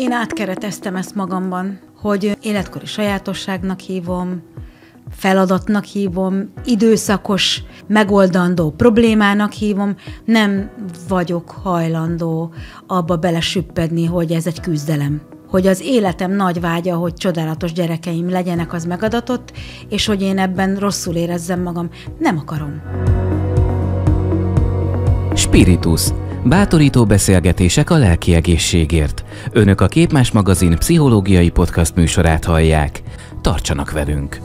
Én átkereteztem ezt magamban, hogy életkori sajátosságnak hívom, feladatnak hívom, időszakos, megoldandó problémának hívom, nem vagyok hajlandó abba belesüppedni, hogy ez egy küzdelem. Hogy az életem nagy vágya, hogy csodálatos gyerekeim legyenek, az megadatott, és hogy én ebben rosszul érezzem magam. Nem akarom. Spiritus Bátorító beszélgetések a lelki egészségért. Önök a Képmás magazin pszichológiai podcast műsorát hallják. Tartsanak velünk!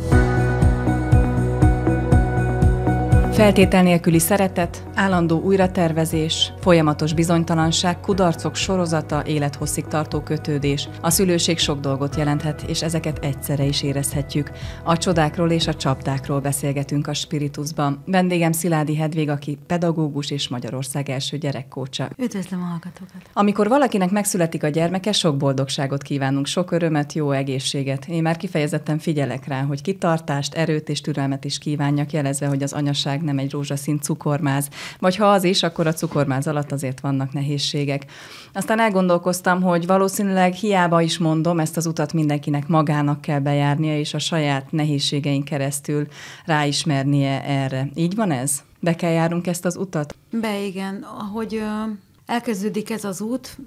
Feltétel nélküli szeretet, állandó újratervezés, folyamatos bizonytalanság, kudarcok sorozata, élethosszig tartó kötődés. A szülőség sok dolgot jelenthet, és ezeket egyszerre is érezhetjük. A csodákról és a csapdákról beszélgetünk a Spiritusban. Vendégem Sziládi Hedvég, aki pedagógus és Magyarország első gyerekkócsa. Üdvözlöm a hallgatókat! Amikor valakinek megszületik a gyermeke, sok boldogságot kívánunk, sok örömet, jó egészséget. Én már kifejezetten figyelek rá, hogy kitartást, erőt és türelmet is kívánjak, jelezve, hogy az anyaság nem egy rózsaszín cukormáz. Vagy ha az is, akkor a cukormáz alatt azért vannak nehézségek. Aztán elgondolkoztam, hogy valószínűleg hiába is mondom, ezt az utat mindenkinek magának kell bejárnia, és a saját nehézségein keresztül ráismernie erre. Így van ez? Be kell járnunk ezt az utat? Be, igen. Ahogy elkezdődik ez az út,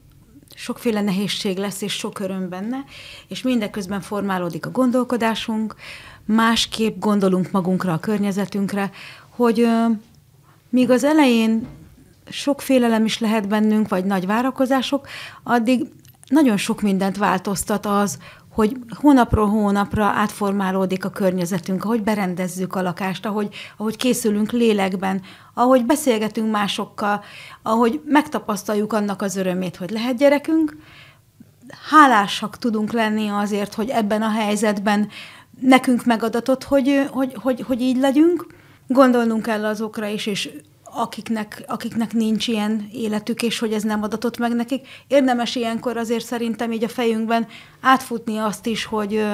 sokféle nehézség lesz, és sok öröm benne, és mindeközben formálódik a gondolkodásunk, másképp gondolunk magunkra, a környezetünkre, hogy míg az elején sok félelem is lehet bennünk, vagy nagy várakozások, addig nagyon sok mindent változtat az, hogy hónapról hónapra átformálódik a környezetünk, ahogy berendezzük a lakást, ahogy, ahogy készülünk lélekben, ahogy beszélgetünk másokkal, ahogy megtapasztaljuk annak az örömét, hogy lehet gyerekünk. Hálásak tudunk lenni azért, hogy ebben a helyzetben nekünk megadatott, hogy, hogy, hogy, hogy így legyünk, gondolnunk kell azokra is, és akiknek, akiknek nincs ilyen életük, és hogy ez nem adatott meg nekik. Érdemes ilyenkor azért szerintem így a fejünkben átfutni azt is, hogy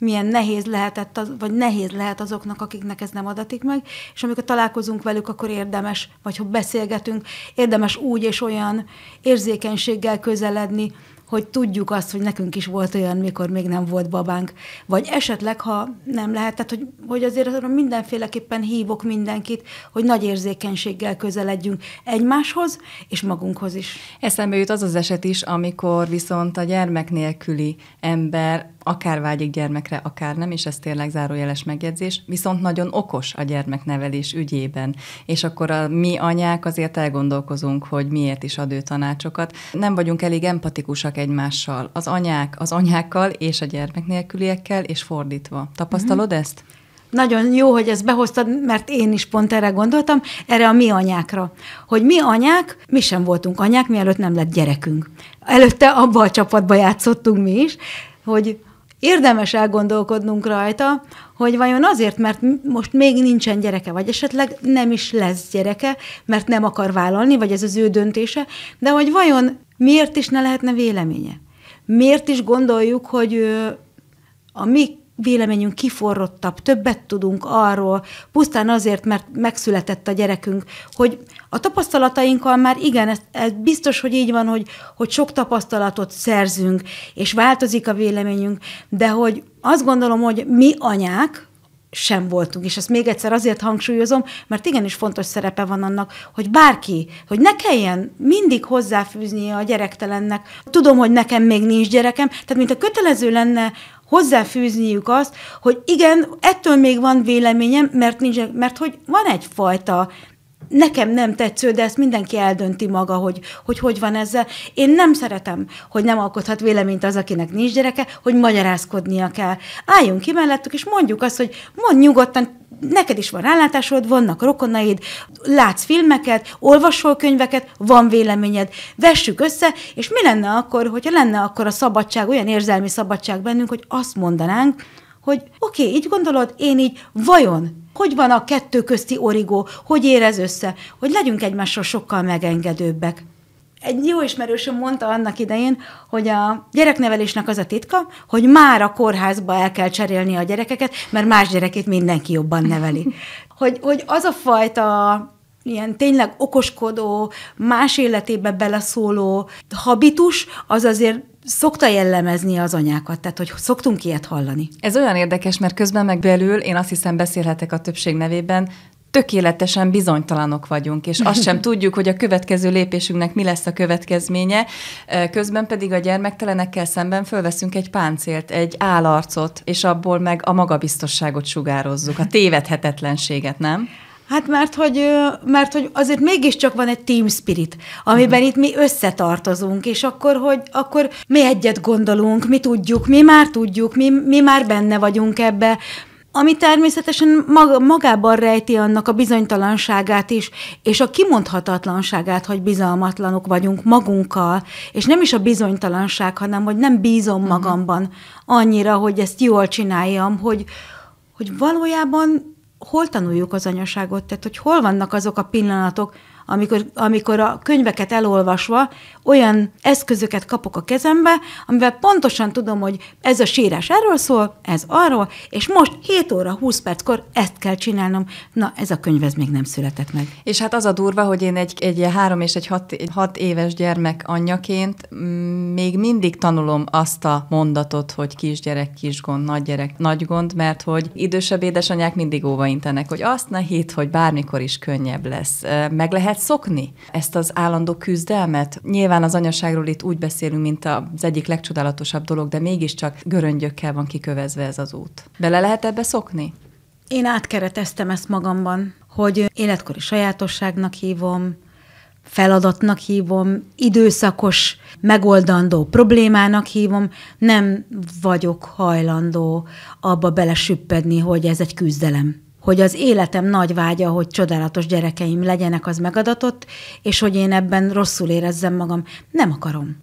milyen nehéz lehetett, az, vagy nehéz lehet azoknak, akiknek ez nem adatik meg, és amikor találkozunk velük, akkor érdemes, vagy ha beszélgetünk, érdemes úgy és olyan érzékenységgel közeledni hogy tudjuk azt, hogy nekünk is volt olyan, mikor még nem volt babánk. Vagy esetleg, ha nem lehet, tehát hogy, hogy azért azon mindenféleképpen hívok mindenkit, hogy nagy érzékenységgel közeledjünk egymáshoz és magunkhoz is. Eszembe jut az az eset is, amikor viszont a gyermek nélküli ember akár vágyik gyermekre, akár nem, és ez tényleg zárójeles megjegyzés, viszont nagyon okos a gyermeknevelés ügyében. És akkor a mi anyák azért elgondolkozunk, hogy miért is ad ő tanácsokat. Nem vagyunk elég empatikusak egymással. Az anyák, az anyákkal és a gyermek nélküliekkel, és fordítva. Tapasztalod mm-hmm. ezt? Nagyon jó, hogy ezt behoztad, mert én is pont erre gondoltam, erre a mi anyákra. Hogy mi anyák, mi sem voltunk anyák, mielőtt nem lett gyerekünk. Előtte abba a csapatban játszottunk mi is, hogy érdemes elgondolkodnunk rajta, hogy vajon azért, mert most még nincsen gyereke, vagy esetleg nem is lesz gyereke, mert nem akar vállalni, vagy ez az ő döntése, de hogy vajon miért is ne lehetne véleménye? Miért is gondoljuk, hogy a mi véleményünk kiforrottabb, többet tudunk arról, pusztán azért, mert megszületett a gyerekünk, hogy a tapasztalatainkkal már igen, ez, ez biztos, hogy így van, hogy, hogy sok tapasztalatot szerzünk, és változik a véleményünk, de hogy azt gondolom, hogy mi anyák, sem voltunk. És ezt még egyszer azért hangsúlyozom, mert igenis fontos szerepe van annak, hogy bárki, hogy ne kelljen mindig hozzáfűznie a gyerektelennek. Tudom, hogy nekem még nincs gyerekem, tehát mint a kötelező lenne hozzáfűzniük azt, hogy igen, ettől még van véleményem, mert, nincs, mert hogy van egyfajta nekem nem tetsző, de ezt mindenki eldönti maga, hogy, hogy hogy van ezzel. Én nem szeretem, hogy nem alkothat véleményt az, akinek nincs gyereke, hogy magyarázkodnia kell. Álljunk ki mellettük, és mondjuk azt, hogy mond nyugodtan, neked is van rálátásod, vannak rokonaid, látsz filmeket, olvasol könyveket, van véleményed, vessük össze, és mi lenne akkor, hogyha lenne akkor a szabadság, olyan érzelmi szabadság bennünk, hogy azt mondanánk, hogy oké, okay, így gondolod, én így vajon hogy van a kettő közti origó, hogy érez össze, hogy legyünk egymásról sokkal megengedőbbek. Egy jó ismerősöm mondta annak idején, hogy a gyereknevelésnek az a titka, hogy már a kórházba el kell cserélni a gyerekeket, mert más gyerekét mindenki jobban neveli. Hogy, hogy az a fajta ilyen tényleg okoskodó, más életébe beleszóló habitus, az azért szokta jellemezni az anyákat, tehát hogy szoktunk ilyet hallani. Ez olyan érdekes, mert közben meg belül, én azt hiszem beszélhetek a többség nevében, tökéletesen bizonytalanok vagyunk, és azt sem tudjuk, hogy a következő lépésünknek mi lesz a következménye, közben pedig a gyermektelenekkel szemben fölveszünk egy páncélt, egy állarcot, és abból meg a magabiztosságot sugározzuk, a tévedhetetlenséget, nem? Hát mert hogy, mert hogy azért mégiscsak van egy team spirit, amiben mm. itt mi összetartozunk, és akkor, hogy akkor mi egyet gondolunk, mi tudjuk, mi már tudjuk, mi, mi már benne vagyunk ebbe, ami természetesen mag, magában rejti annak a bizonytalanságát is, és a kimondhatatlanságát, hogy bizalmatlanok vagyunk magunkkal, és nem is a bizonytalanság, hanem hogy nem bízom mm. magamban annyira, hogy ezt jól csináljam, hogy, hogy valójában hol tanuljuk az anyaságot, tehát hogy hol vannak azok a pillanatok, amikor, amikor a könyveket elolvasva olyan eszközöket kapok a kezembe, amivel pontosan tudom, hogy ez a sírás erről szól, ez arról, és most 7 óra 20 perckor ezt kell csinálnom. Na, ez a könyv ez még nem született meg. És hát az a durva, hogy én egy, egy három és egy hat, egy hat éves gyermek anyjaként mm, még mindig tanulom azt a mondatot, hogy kisgyerek, kisgond, nagygyerek, nagygond, mert hogy idősebb édesanyák mindig intenek, hogy azt ne hidd, hogy bármikor is könnyebb lesz. Meg lehet lehet szokni ezt az állandó küzdelmet? Nyilván az anyaságról itt úgy beszélünk, mint az egyik legcsodálatosabb dolog, de mégiscsak göröngyökkel van kikövezve ez az út. Bele lehet ebbe szokni? Én átkereteztem ezt magamban, hogy életkori sajátosságnak hívom, feladatnak hívom, időszakos, megoldandó problémának hívom, nem vagyok hajlandó abba belesüppedni, hogy ez egy küzdelem hogy az életem nagy vágya, hogy csodálatos gyerekeim legyenek, az megadatott, és hogy én ebben rosszul érezzem magam. Nem akarom.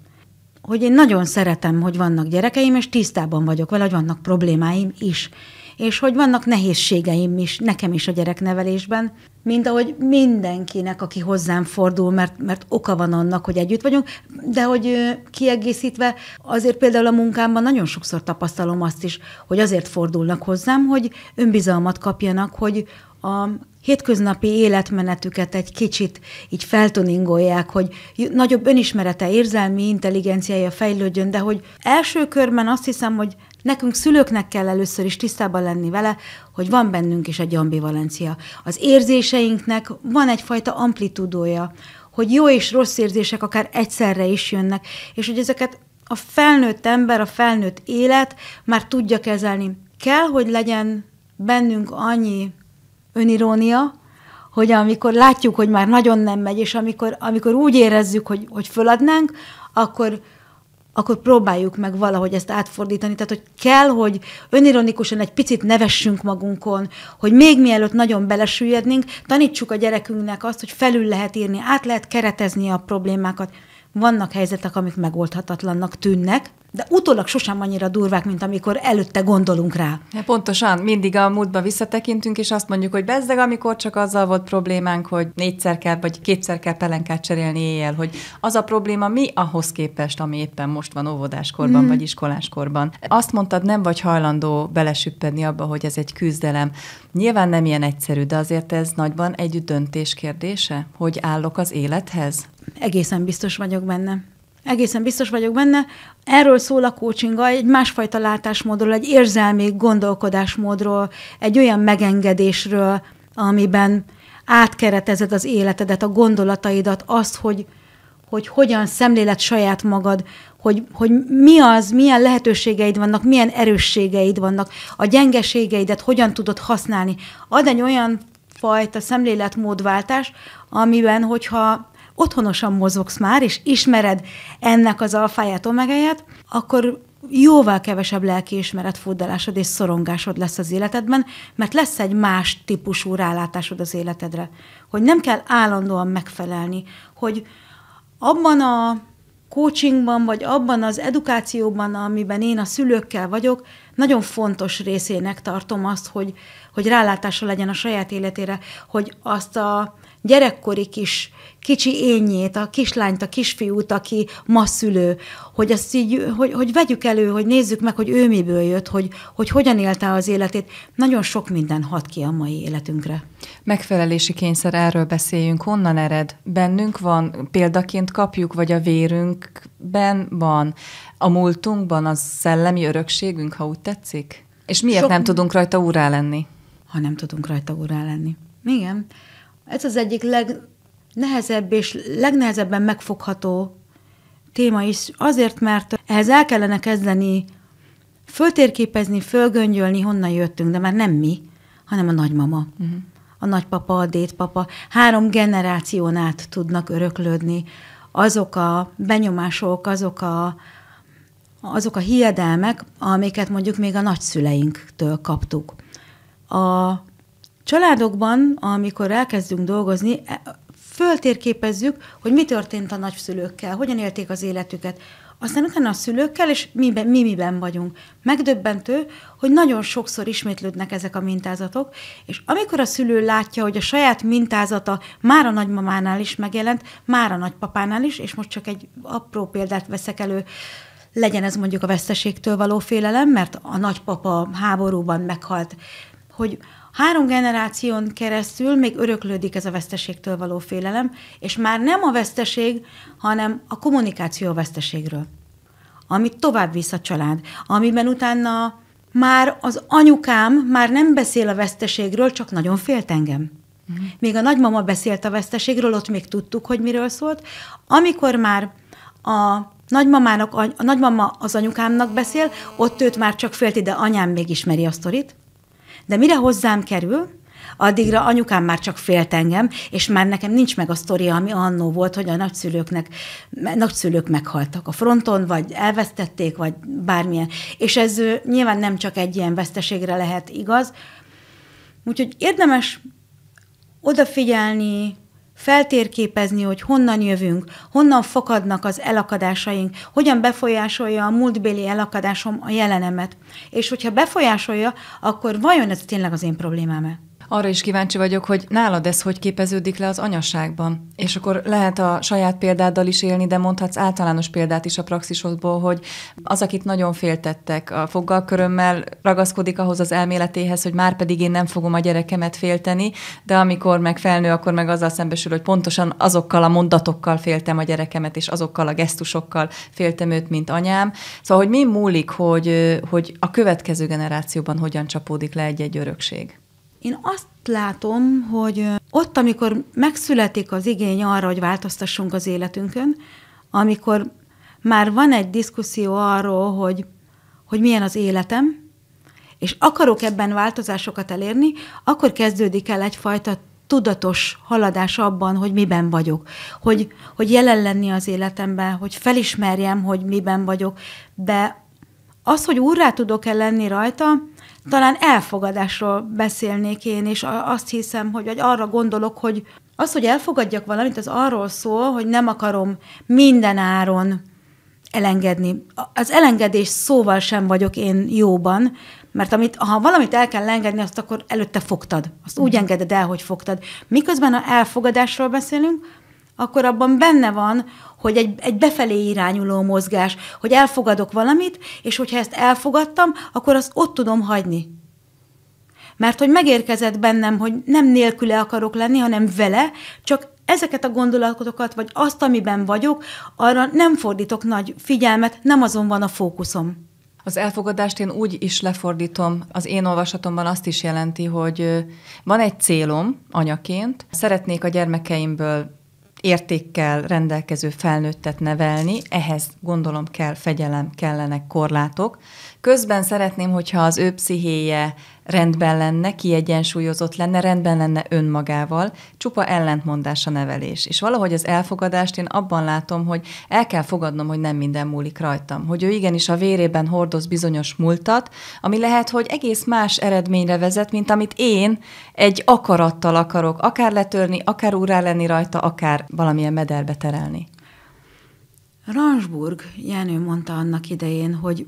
Hogy én nagyon szeretem, hogy vannak gyerekeim, és tisztában vagyok vele, hogy vannak problémáim is és hogy vannak nehézségeim is, nekem is a gyereknevelésben, mint ahogy mindenkinek, aki hozzám fordul, mert, mert oka van annak, hogy együtt vagyunk, de hogy kiegészítve, azért például a munkámban nagyon sokszor tapasztalom azt is, hogy azért fordulnak hozzám, hogy önbizalmat kapjanak, hogy a hétköznapi életmenetüket egy kicsit így feltuningolják, hogy nagyobb önismerete, érzelmi intelligenciája fejlődjön, de hogy első körben azt hiszem, hogy Nekünk szülőknek kell először is tisztában lenni vele, hogy van bennünk is egy ambivalencia. Az érzéseinknek van egyfajta amplitudója, hogy jó és rossz érzések akár egyszerre is jönnek, és hogy ezeket a felnőtt ember, a felnőtt élet már tudja kezelni. Kell, hogy legyen bennünk annyi önirónia, hogy amikor látjuk, hogy már nagyon nem megy, és amikor, amikor úgy érezzük, hogy, hogy föladnánk, akkor akkor próbáljuk meg valahogy ezt átfordítani. Tehát, hogy kell, hogy önironikusan egy picit nevessünk magunkon, hogy még mielőtt nagyon belesüllyednénk, tanítsuk a gyerekünknek azt, hogy felül lehet írni, át lehet keretezni a problémákat vannak helyzetek, amik megoldhatatlannak tűnnek, de utólag sosem annyira durvák, mint amikor előtte gondolunk rá. Ja, pontosan, mindig a múltba visszatekintünk, és azt mondjuk, hogy bezzeg, amikor csak azzal volt problémánk, hogy négyszer kell, vagy kétszer kell pelenkát cserélni éjjel, hogy az a probléma mi ahhoz képest, ami éppen most van óvodáskorban, mm. vagy iskoláskorban. Azt mondtad, nem vagy hajlandó belesüppedni abba, hogy ez egy küzdelem. Nyilván nem ilyen egyszerű, de azért ez nagyban egy döntés kérdése, hogy állok az élethez, Egészen biztos vagyok benne. Egészen biztos vagyok benne. Erről szól a coaching, egy másfajta látásmódról, egy érzelmi gondolkodásmódról, egy olyan megengedésről, amiben átkeretezed az életedet, a gondolataidat, azt, hogy, hogy hogyan szemléled saját magad, hogy, hogy mi az, milyen lehetőségeid vannak, milyen erősségeid vannak, a gyengeségeidet hogyan tudod használni. Ad egy olyan fajta szemléletmódváltás, amiben, hogyha otthonosan mozogsz már, és ismered ennek az alfáját, omegáját, akkor jóval kevesebb lelkiismeret fordulásod és szorongásod lesz az életedben, mert lesz egy más típusú rálátásod az életedre. Hogy nem kell állandóan megfelelni, hogy abban a coachingban, vagy abban az edukációban, amiben én a szülőkkel vagyok, nagyon fontos részének tartom azt, hogy, hogy rálátása legyen a saját életére, hogy azt a gyerekkori kis kicsi énjét, a kislányt, a kisfiút, aki ma szülő, hogy azt így, hogy, hogy vegyük elő, hogy nézzük meg, hogy ő miből jött, hogy, hogy hogyan élte az életét. Nagyon sok minden hat ki a mai életünkre. Megfelelési kényszer, erről beszéljünk. Honnan ered? Bennünk van, példaként kapjuk, vagy a vérünkben van, a múltunkban, a szellemi örökségünk, ha úgy tetszik? És miért sok... nem tudunk rajta úrá lenni? Ha nem tudunk rajta úrá lenni. Igen. Ez az egyik legnehezebb és legnehezebben megfogható téma is, azért, mert ehhez el kellene kezdeni föltérképezni, fölgöngyölni, honnan jöttünk, de már nem mi, hanem a nagymama, uh-huh. a nagypapa, a dédpapa. Három generáción át tudnak öröklődni azok a benyomások, azok a, azok a hiedelmek, amiket mondjuk még a nagyszüleinktől kaptuk. A Családokban, amikor elkezdünk dolgozni, e, föltérképezzük, hogy mi történt a nagyszülőkkel, hogyan élték az életüket. Aztán utána a szülőkkel, és mi, mi miben vagyunk. Megdöbbentő, hogy nagyon sokszor ismétlődnek ezek a mintázatok, és amikor a szülő látja, hogy a saját mintázata már a nagymamánál is megjelent, már a nagypapánál is, és most csak egy apró példát veszek elő, legyen ez mondjuk a veszteségtől való félelem, mert a nagypapa háborúban meghalt, hogy Három generáción keresztül még öröklődik ez a veszteségtől való félelem, és már nem a veszteség, hanem a kommunikáció a veszteségről, amit tovább visz a család, amiben utána már az anyukám már nem beszél a veszteségről, csak nagyon félt engem. Mhm. Még a nagymama beszélt a veszteségről, ott még tudtuk, hogy miről szólt. Amikor már a nagymamának, a nagymama az anyukámnak beszél, ott őt már csak félti, de anyám még ismeri a sztorit. De mire hozzám kerül, addigra anyukám már csak félt engem, és már nekem nincs meg a sztoria, ami annó volt, hogy a nagyszülőknek, nagyszülők meghaltak a fronton, vagy elvesztették, vagy bármilyen. És ez nyilván nem csak egy ilyen veszteségre lehet igaz. Úgyhogy érdemes odafigyelni, feltérképezni, hogy honnan jövünk, honnan fakadnak az elakadásaink, hogyan befolyásolja a múltbéli elakadásom a jelenemet. És hogyha befolyásolja, akkor vajon ez tényleg az én problémám-e? Arra is kíváncsi vagyok, hogy nálad ez hogy képeződik le az anyaságban. És akkor lehet a saját példáddal is élni, de mondhatsz általános példát is a praxisodból, hogy az, akit nagyon féltettek a foggalkörömmel, ragaszkodik ahhoz az elméletéhez, hogy már pedig én nem fogom a gyerekemet félteni, de amikor meg felnő, akkor meg azzal szembesül, hogy pontosan azokkal a mondatokkal féltem a gyerekemet, és azokkal a gesztusokkal féltem őt, mint anyám. Szóval, hogy mi múlik, hogy, hogy a következő generációban hogyan csapódik le egy-egy örökség? Én azt látom, hogy ott, amikor megszületik az igény arra, hogy változtassunk az életünkön, amikor már van egy diszkuszió arról, hogy, hogy milyen az életem, és akarok ebben változásokat elérni, akkor kezdődik el egyfajta tudatos haladás abban, hogy miben vagyok, hogy, hogy jelen lenni az életemben, hogy felismerjem, hogy miben vagyok, de az, hogy úrrá tudok-e lenni rajta, talán elfogadásról beszélnék én, és azt hiszem, hogy vagy arra gondolok, hogy az, hogy elfogadjak valamit, az arról szól, hogy nem akarom minden áron elengedni. Az elengedés szóval sem vagyok én jóban, mert amit, ha valamit el kell engedni, azt akkor előtte fogtad. Azt úgy mhm. engeded el, hogy fogtad. Miközben, a elfogadásról beszélünk, akkor abban benne van, hogy egy, egy befelé irányuló mozgás, hogy elfogadok valamit, és hogyha ezt elfogadtam, akkor azt ott tudom hagyni. Mert hogy megérkezett bennem, hogy nem nélküle akarok lenni, hanem vele, csak ezeket a gondolatokat, vagy azt, amiben vagyok, arra nem fordítok nagy figyelmet, nem azon van a fókuszom. Az elfogadást én úgy is lefordítom, az én olvasatomban azt is jelenti, hogy van egy célom anyaként, szeretnék a gyermekeimből értékkel rendelkező felnőttet nevelni, ehhez gondolom kell fegyelem, kellenek korlátok, Közben szeretném, hogyha az ő pszichéje rendben lenne, kiegyensúlyozott lenne, rendben lenne önmagával, csupa ellentmondás a nevelés. És valahogy az elfogadást én abban látom, hogy el kell fogadnom, hogy nem minden múlik rajtam. Hogy ő igenis a vérében hordoz bizonyos múltat, ami lehet, hogy egész más eredményre vezet, mint amit én egy akarattal akarok akár letörni, akár úrá lenni rajta, akár valamilyen mederbe terelni. Ransburg Jenő mondta annak idején, hogy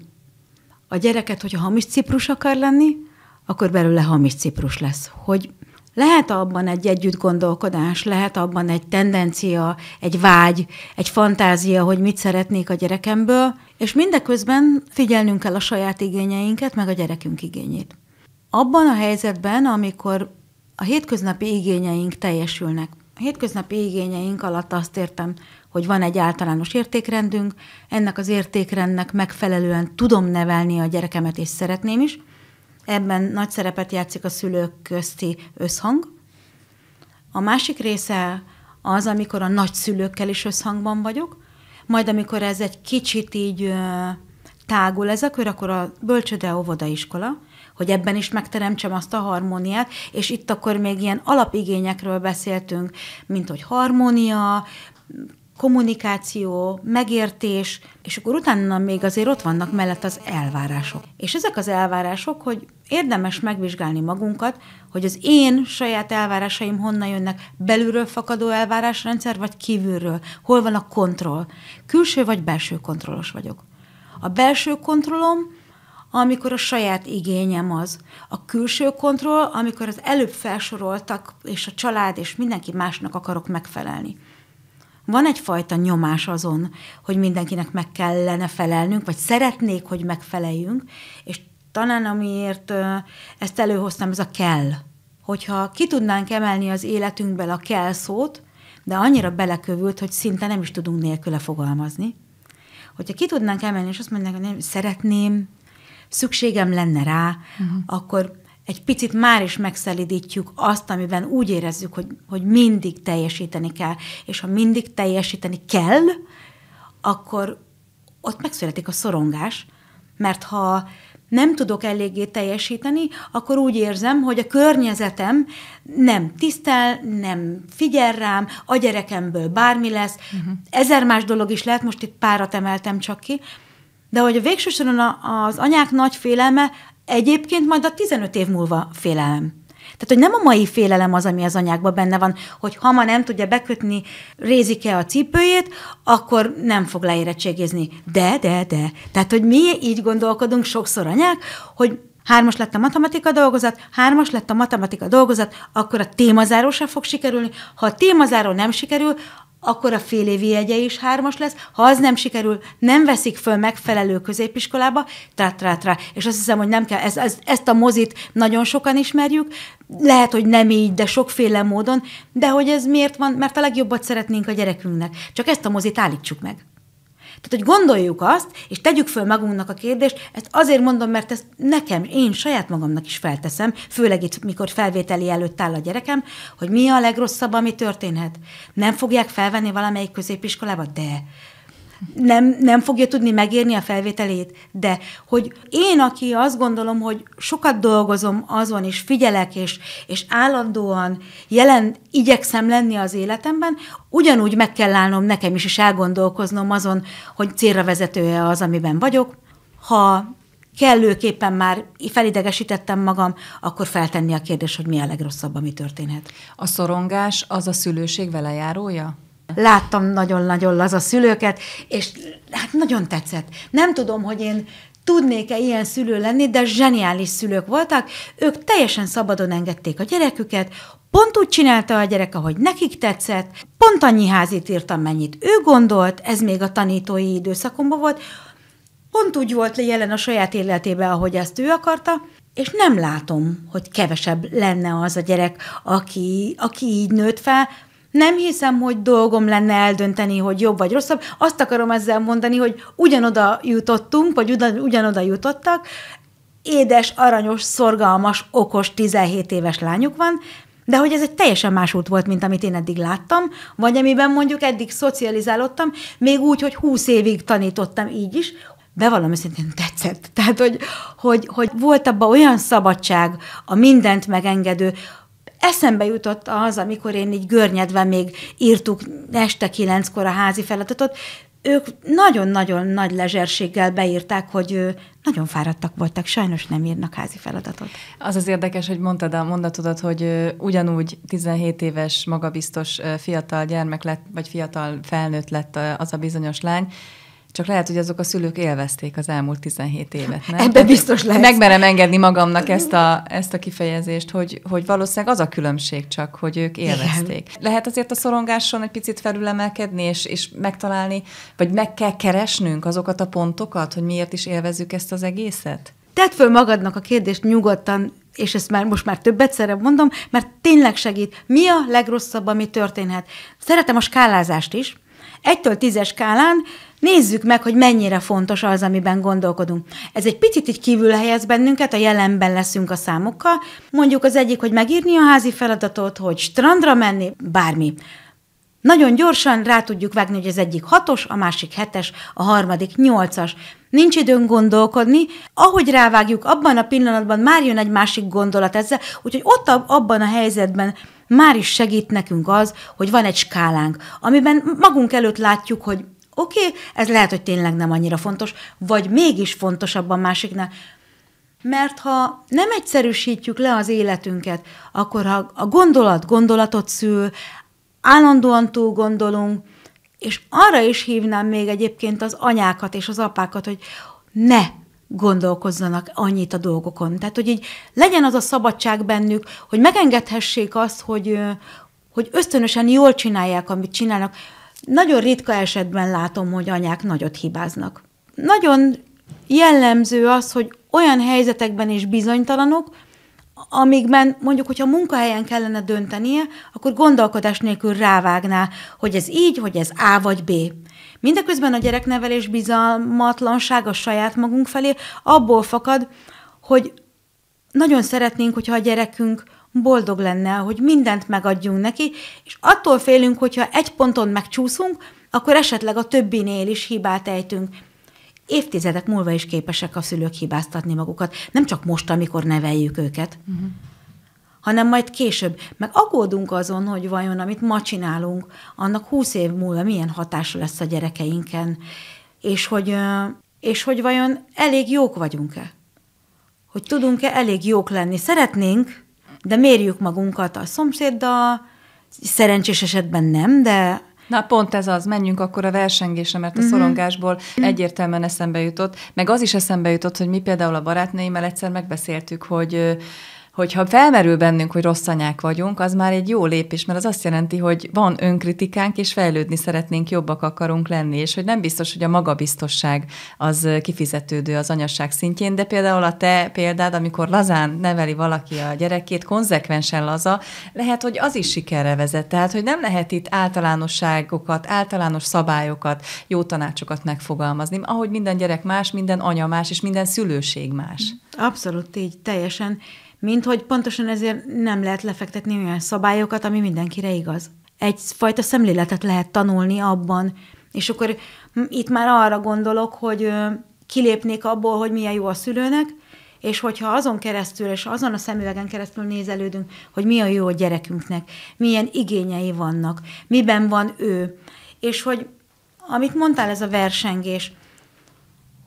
a gyereket, hogyha hamis ciprus akar lenni, akkor belőle hamis ciprus lesz. Hogy lehet abban egy együtt gondolkodás, lehet abban egy tendencia, egy vágy, egy fantázia, hogy mit szeretnék a gyerekemből, és mindeközben figyelnünk kell a saját igényeinket, meg a gyerekünk igényét. Abban a helyzetben, amikor a hétköznapi igényeink teljesülnek, a hétköznapi igényeink alatt azt értem, hogy van egy általános értékrendünk, ennek az értékrendnek megfelelően tudom nevelni a gyerekemet, és szeretném is. Ebben nagy szerepet játszik a szülők közti összhang. A másik része az, amikor a nagyszülőkkel is összhangban vagyok, majd amikor ez egy kicsit így tágul ez a kör, akkor a bölcsőde óvoda iskola, hogy ebben is megteremtsem azt a harmóniát, és itt akkor még ilyen alapigényekről beszéltünk, mint hogy harmónia, kommunikáció, megértés, és akkor utána még azért ott vannak mellett az elvárások. És ezek az elvárások, hogy érdemes megvizsgálni magunkat, hogy az én saját elvárásaim honnan jönnek, belülről fakadó elvárásrendszer, vagy kívülről, hol van a kontroll, külső vagy belső kontrollos vagyok. A belső kontrollom, amikor a saját igényem az. A külső kontroll, amikor az előbb felsoroltak, és a család, és mindenki másnak akarok megfelelni van egyfajta nyomás azon, hogy mindenkinek meg kellene felelnünk, vagy szeretnék, hogy megfeleljünk, és talán amiért ezt előhoztam, ez a kell. Hogyha ki tudnánk emelni az életünkből a kell szót, de annyira belekövült, hogy szinte nem is tudunk nélküle fogalmazni, hogyha ki tudnánk emelni, és azt mondják, hogy nem, szeretném, szükségem lenne rá, uh-huh. akkor egy picit már is megszelidítjük azt, amiben úgy érezzük, hogy, hogy mindig teljesíteni kell. És ha mindig teljesíteni kell, akkor ott megszületik a szorongás, mert ha nem tudok eléggé teljesíteni, akkor úgy érzem, hogy a környezetem nem tisztel, nem figyel rám, a gyerekemből bármi lesz. Uh-huh. Ezer más dolog is lehet, most itt párat emeltem csak ki, de hogy a végső soron az anyák nagy félelme Egyébként majd a 15 év múlva félelem. Tehát, hogy nem a mai félelem az, ami az anyákban benne van, hogy ha ma nem tudja bekötni rézike a cipőjét, akkor nem fog leérettségizni. De, de, de. Tehát, hogy mi így gondolkodunk sokszor anyák, hogy hármas lett a matematika dolgozat, hármas lett a matematika dolgozat, akkor a témazáró sem fog sikerülni. Ha a témazáró nem sikerül, akkor a fél évi jegye is hármas lesz, ha az nem sikerül, nem veszik föl megfelelő középiskolába, trá-trá-trá. És azt hiszem, hogy nem kell, ez, ez, ezt a mozit nagyon sokan ismerjük, lehet, hogy nem így, de sokféle módon, de hogy ez miért van, mert a legjobbat szeretnénk a gyerekünknek. Csak ezt a mozit állítsuk meg. Tehát, hogy gondoljuk azt, és tegyük föl magunknak a kérdést, ezt azért mondom, mert ezt nekem, én saját magamnak is felteszem, főleg itt, mikor felvételi előtt áll a gyerekem, hogy mi a legrosszabb, ami történhet. Nem fogják felvenni valamelyik középiskolába? De nem, nem fogja tudni megérni a felvételét, de hogy én, aki azt gondolom, hogy sokat dolgozom azon, és figyelek, és, és állandóan jelen igyekszem lenni az életemben, ugyanúgy meg kell állnom nekem is, és elgondolkoznom azon, hogy célra vezetője az, amiben vagyok. Ha kellőképpen már felidegesítettem magam, akkor feltenni a kérdés, hogy mi a legrosszabb, ami történhet. A szorongás az a szülőség velejárója? Láttam nagyon-nagyon az a szülőket, és hát nagyon tetszett. Nem tudom, hogy én tudnék-e ilyen szülő lenni, de zseniális szülők voltak, ők teljesen szabadon engedték a gyereküket, pont úgy csinálta a gyerek, ahogy nekik tetszett, pont annyi házit írtam, mennyit ő gondolt, ez még a tanítói időszakomban volt, pont úgy volt jelen a saját életében, ahogy ezt ő akarta, és nem látom, hogy kevesebb lenne az a gyerek, aki, aki így nőtt fel, nem hiszem, hogy dolgom lenne eldönteni, hogy jobb vagy rosszabb. Azt akarom ezzel mondani, hogy ugyanoda jutottunk, vagy ugyanoda jutottak, édes, aranyos, szorgalmas, okos, 17 éves lányuk van, de hogy ez egy teljesen más út volt, mint amit én eddig láttam, vagy amiben mondjuk eddig szocializálódtam, még úgy, hogy 20 évig tanítottam így is, valami szintén tetszett. Tehát, hogy, hogy, hogy volt abban olyan szabadság, a mindent megengedő, eszembe jutott az, amikor én így görnyedve még írtuk este kilenckor a házi feladatot, ők nagyon-nagyon nagy lezserséggel beírták, hogy nagyon fáradtak voltak, sajnos nem írnak házi feladatot. Az az érdekes, hogy mondtad a mondatodat, hogy ugyanúgy 17 éves, magabiztos fiatal gyermek lett, vagy fiatal felnőtt lett az a bizonyos lány, csak lehet, hogy azok a szülők élvezték az elmúlt 17 évet. Nem? Ebbe biztos lehet. Megmerem engedni magamnak ezt a, ezt a kifejezést, hogy, hogy valószínűleg az a különbség csak, hogy ők élvezték. Igen. Lehet azért a szorongáson egy picit felülemelkedni, és, és megtalálni, vagy meg kell keresnünk azokat a pontokat, hogy miért is élvezzük ezt az egészet? Tedd föl magadnak a kérdést nyugodtan, és ezt már most már többet egyszerre mondom, mert tényleg segít. Mi a legrosszabb, ami történhet? Szeretem a skálázást is. Egytől tízes skálán Nézzük meg, hogy mennyire fontos az, amiben gondolkodunk. Ez egy picit így kívül helyez bennünket, a jelenben leszünk a számokkal. Mondjuk az egyik, hogy megírni a házi feladatot, hogy strandra menni, bármi. Nagyon gyorsan rá tudjuk vágni, hogy az egyik hatos, a másik hetes, a harmadik nyolcas. Nincs időnk gondolkodni, ahogy rávágjuk, abban a pillanatban már jön egy másik gondolat ezzel, úgyhogy ott abban a helyzetben már is segít nekünk az, hogy van egy skálánk, amiben magunk előtt látjuk, hogy oké, okay, ez lehet, hogy tényleg nem annyira fontos, vagy mégis fontosabb a másiknál. Mert ha nem egyszerűsítjük le az életünket, akkor ha a gondolat gondolatot szül, állandóan túl gondolunk, és arra is hívnám még egyébként az anyákat és az apákat, hogy ne gondolkozzanak annyit a dolgokon. Tehát, hogy így legyen az a szabadság bennük, hogy megengedhessék azt, hogy, hogy ösztönösen jól csinálják, amit csinálnak, nagyon ritka esetben látom, hogy anyák nagyot hibáznak. Nagyon jellemző az, hogy olyan helyzetekben is bizonytalanok, amikben mondjuk, hogyha munkahelyen kellene döntenie, akkor gondolkodás nélkül rávágná, hogy ez így, hogy ez A vagy B. Mindeközben a gyereknevelés bizalmatlansága saját magunk felé abból fakad, hogy nagyon szeretnénk, hogyha a gyerekünk boldog lenne, hogy mindent megadjunk neki, és attól félünk, hogyha egy ponton megcsúszunk, akkor esetleg a többinél is hibát ejtünk. Évtizedek múlva is képesek a szülők hibáztatni magukat, nem csak most, amikor neveljük őket, uh-huh. hanem majd később. Meg aggódunk azon, hogy vajon amit ma csinálunk, annak húsz év múlva milyen hatása lesz a gyerekeinken, és hogy, és hogy vajon elég jók vagyunk-e? Hogy tudunk-e elég jók lenni? Szeretnénk, de mérjük magunkat a szomszéddal, szerencsés esetben nem, de Na pont ez az, menjünk akkor a versengésre, mert a uh-huh. szorongásból mhm. egyértelműen eszembe jutott, meg az is eszembe jutott, hogy mi például a barátnőimmel egyszer megbeszéltük, hogy hogyha felmerül bennünk, hogy rossz anyák vagyunk, az már egy jó lépés, mert az azt jelenti, hogy van önkritikánk, és fejlődni szeretnénk, jobbak akarunk lenni, és hogy nem biztos, hogy a magabiztosság az kifizetődő az anyasság szintjén, de például a te példád, amikor lazán neveli valaki a gyerekét, konzekvensen laza, lehet, hogy az is sikerre vezet. Tehát, hogy nem lehet itt általánosságokat, általános szabályokat, jó tanácsokat megfogalmazni, ahogy minden gyerek más, minden anya más, és minden szülőség más. Abszolút így, teljesen mint hogy pontosan ezért nem lehet lefektetni olyan szabályokat, ami mindenkire igaz. Egyfajta szemléletet lehet tanulni abban, és akkor itt már arra gondolok, hogy kilépnék abból, hogy milyen jó a szülőnek, és hogyha azon keresztül, és azon a szemüvegen keresztül nézelődünk, hogy mi a jó a gyerekünknek, milyen igényei vannak, miben van ő, és hogy amit mondtál, ez a versengés,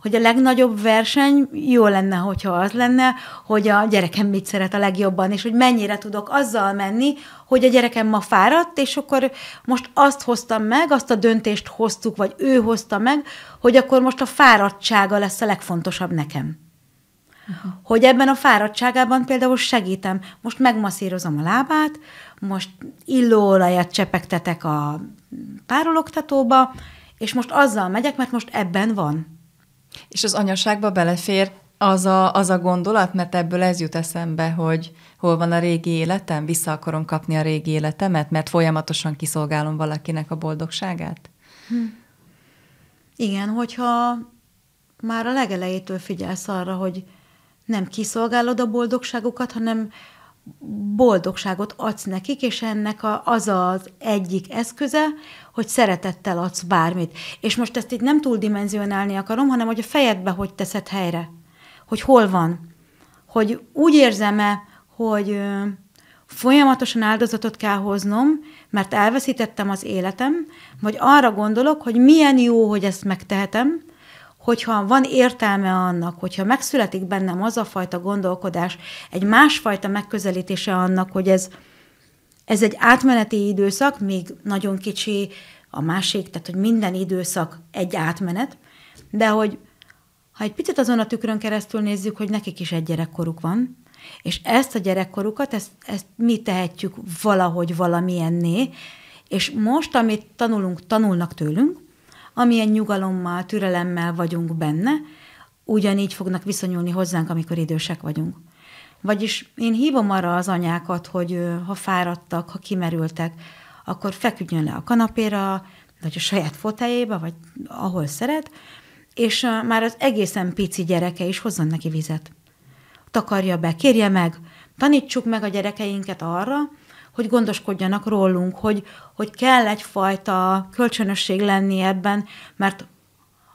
hogy a legnagyobb verseny jó lenne, hogyha az lenne, hogy a gyerekem mit szeret a legjobban, és hogy mennyire tudok azzal menni, hogy a gyerekem ma fáradt, és akkor most azt hoztam meg, azt a döntést hoztuk, vagy ő hozta meg, hogy akkor most a fáradtsága lesz a legfontosabb nekem. Hogy ebben a fáradtságában például segítem. Most megmasszírozom a lábát, most illóolajat csepegtetek a pároloktatóba, és most azzal megyek, mert most ebben van. És az anyaságba belefér az a, az a gondolat, mert ebből ez jut eszembe, hogy hol van a régi életem, vissza akarom kapni a régi életemet, mert folyamatosan kiszolgálom valakinek a boldogságát? Hm. Igen, hogyha már a legelejétől figyelsz arra, hogy nem kiszolgálod a boldogságokat, hanem boldogságot adsz nekik, és ennek a, az az egyik eszköze, hogy szeretettel adsz bármit. És most ezt így nem túl dimenzionálni akarom, hanem hogy a fejedbe hogy teszed helyre, hogy hol van, hogy úgy érzem-e, hogy folyamatosan áldozatot kell hoznom, mert elveszítettem az életem, vagy arra gondolok, hogy milyen jó, hogy ezt megtehetem, hogyha van értelme annak, hogyha megszületik bennem az a fajta gondolkodás, egy másfajta megközelítése annak, hogy ez, ez egy átmeneti időszak, még nagyon kicsi a másik, tehát hogy minden időszak egy átmenet, de hogy ha egy picit azon a tükrön keresztül nézzük, hogy nekik is egy gyerekkoruk van, és ezt a gyerekkorukat, ezt, ezt mi tehetjük valahogy valamilyenné, és most, amit tanulunk, tanulnak tőlünk, amilyen nyugalommal, türelemmel vagyunk benne, ugyanígy fognak viszonyulni hozzánk, amikor idősek vagyunk. Vagyis én hívom arra az anyákat, hogy ha fáradtak, ha kimerültek, akkor feküdjön le a kanapéra, vagy a saját foteljébe, vagy ahol szeret, és már az egészen pici gyereke is hozzon neki vizet. Takarja be, kérje meg, tanítsuk meg a gyerekeinket arra, hogy gondoskodjanak rólunk, hogy, hogy kell egyfajta kölcsönösség lenni ebben, mert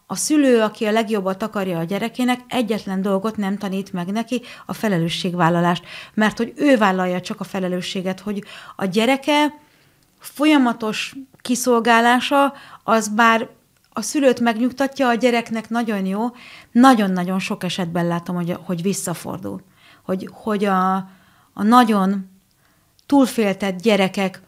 a szülő, aki a legjobbat akarja a gyerekének, egyetlen dolgot nem tanít meg neki, a felelősségvállalást. Mert hogy ő vállalja csak a felelősséget, hogy a gyereke folyamatos kiszolgálása, az bár a szülőt megnyugtatja, a gyereknek nagyon jó, nagyon-nagyon sok esetben látom, hogy, hogy visszafordul. Hogy, hogy a, a nagyon túlféltett gyerekek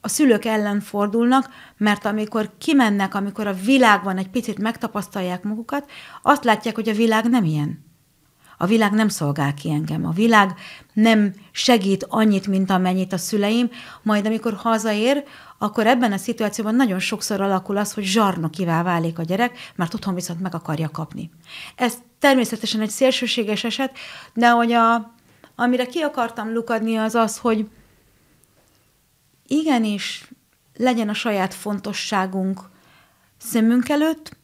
a szülők ellen fordulnak, mert amikor kimennek, amikor a világban egy picit megtapasztalják magukat, azt látják, hogy a világ nem ilyen. A világ nem szolgál ki engem. A világ nem segít annyit, mint amennyit a szüleim. Majd amikor hazaér, akkor ebben a szituációban nagyon sokszor alakul az, hogy zsarnokivá válik a gyerek, mert otthon viszont meg akarja kapni. Ez természetesen egy szélsőséges eset, de hogy a, amire ki akartam lukadni, az az, hogy igenis legyen a saját fontosságunk szemünk előtt,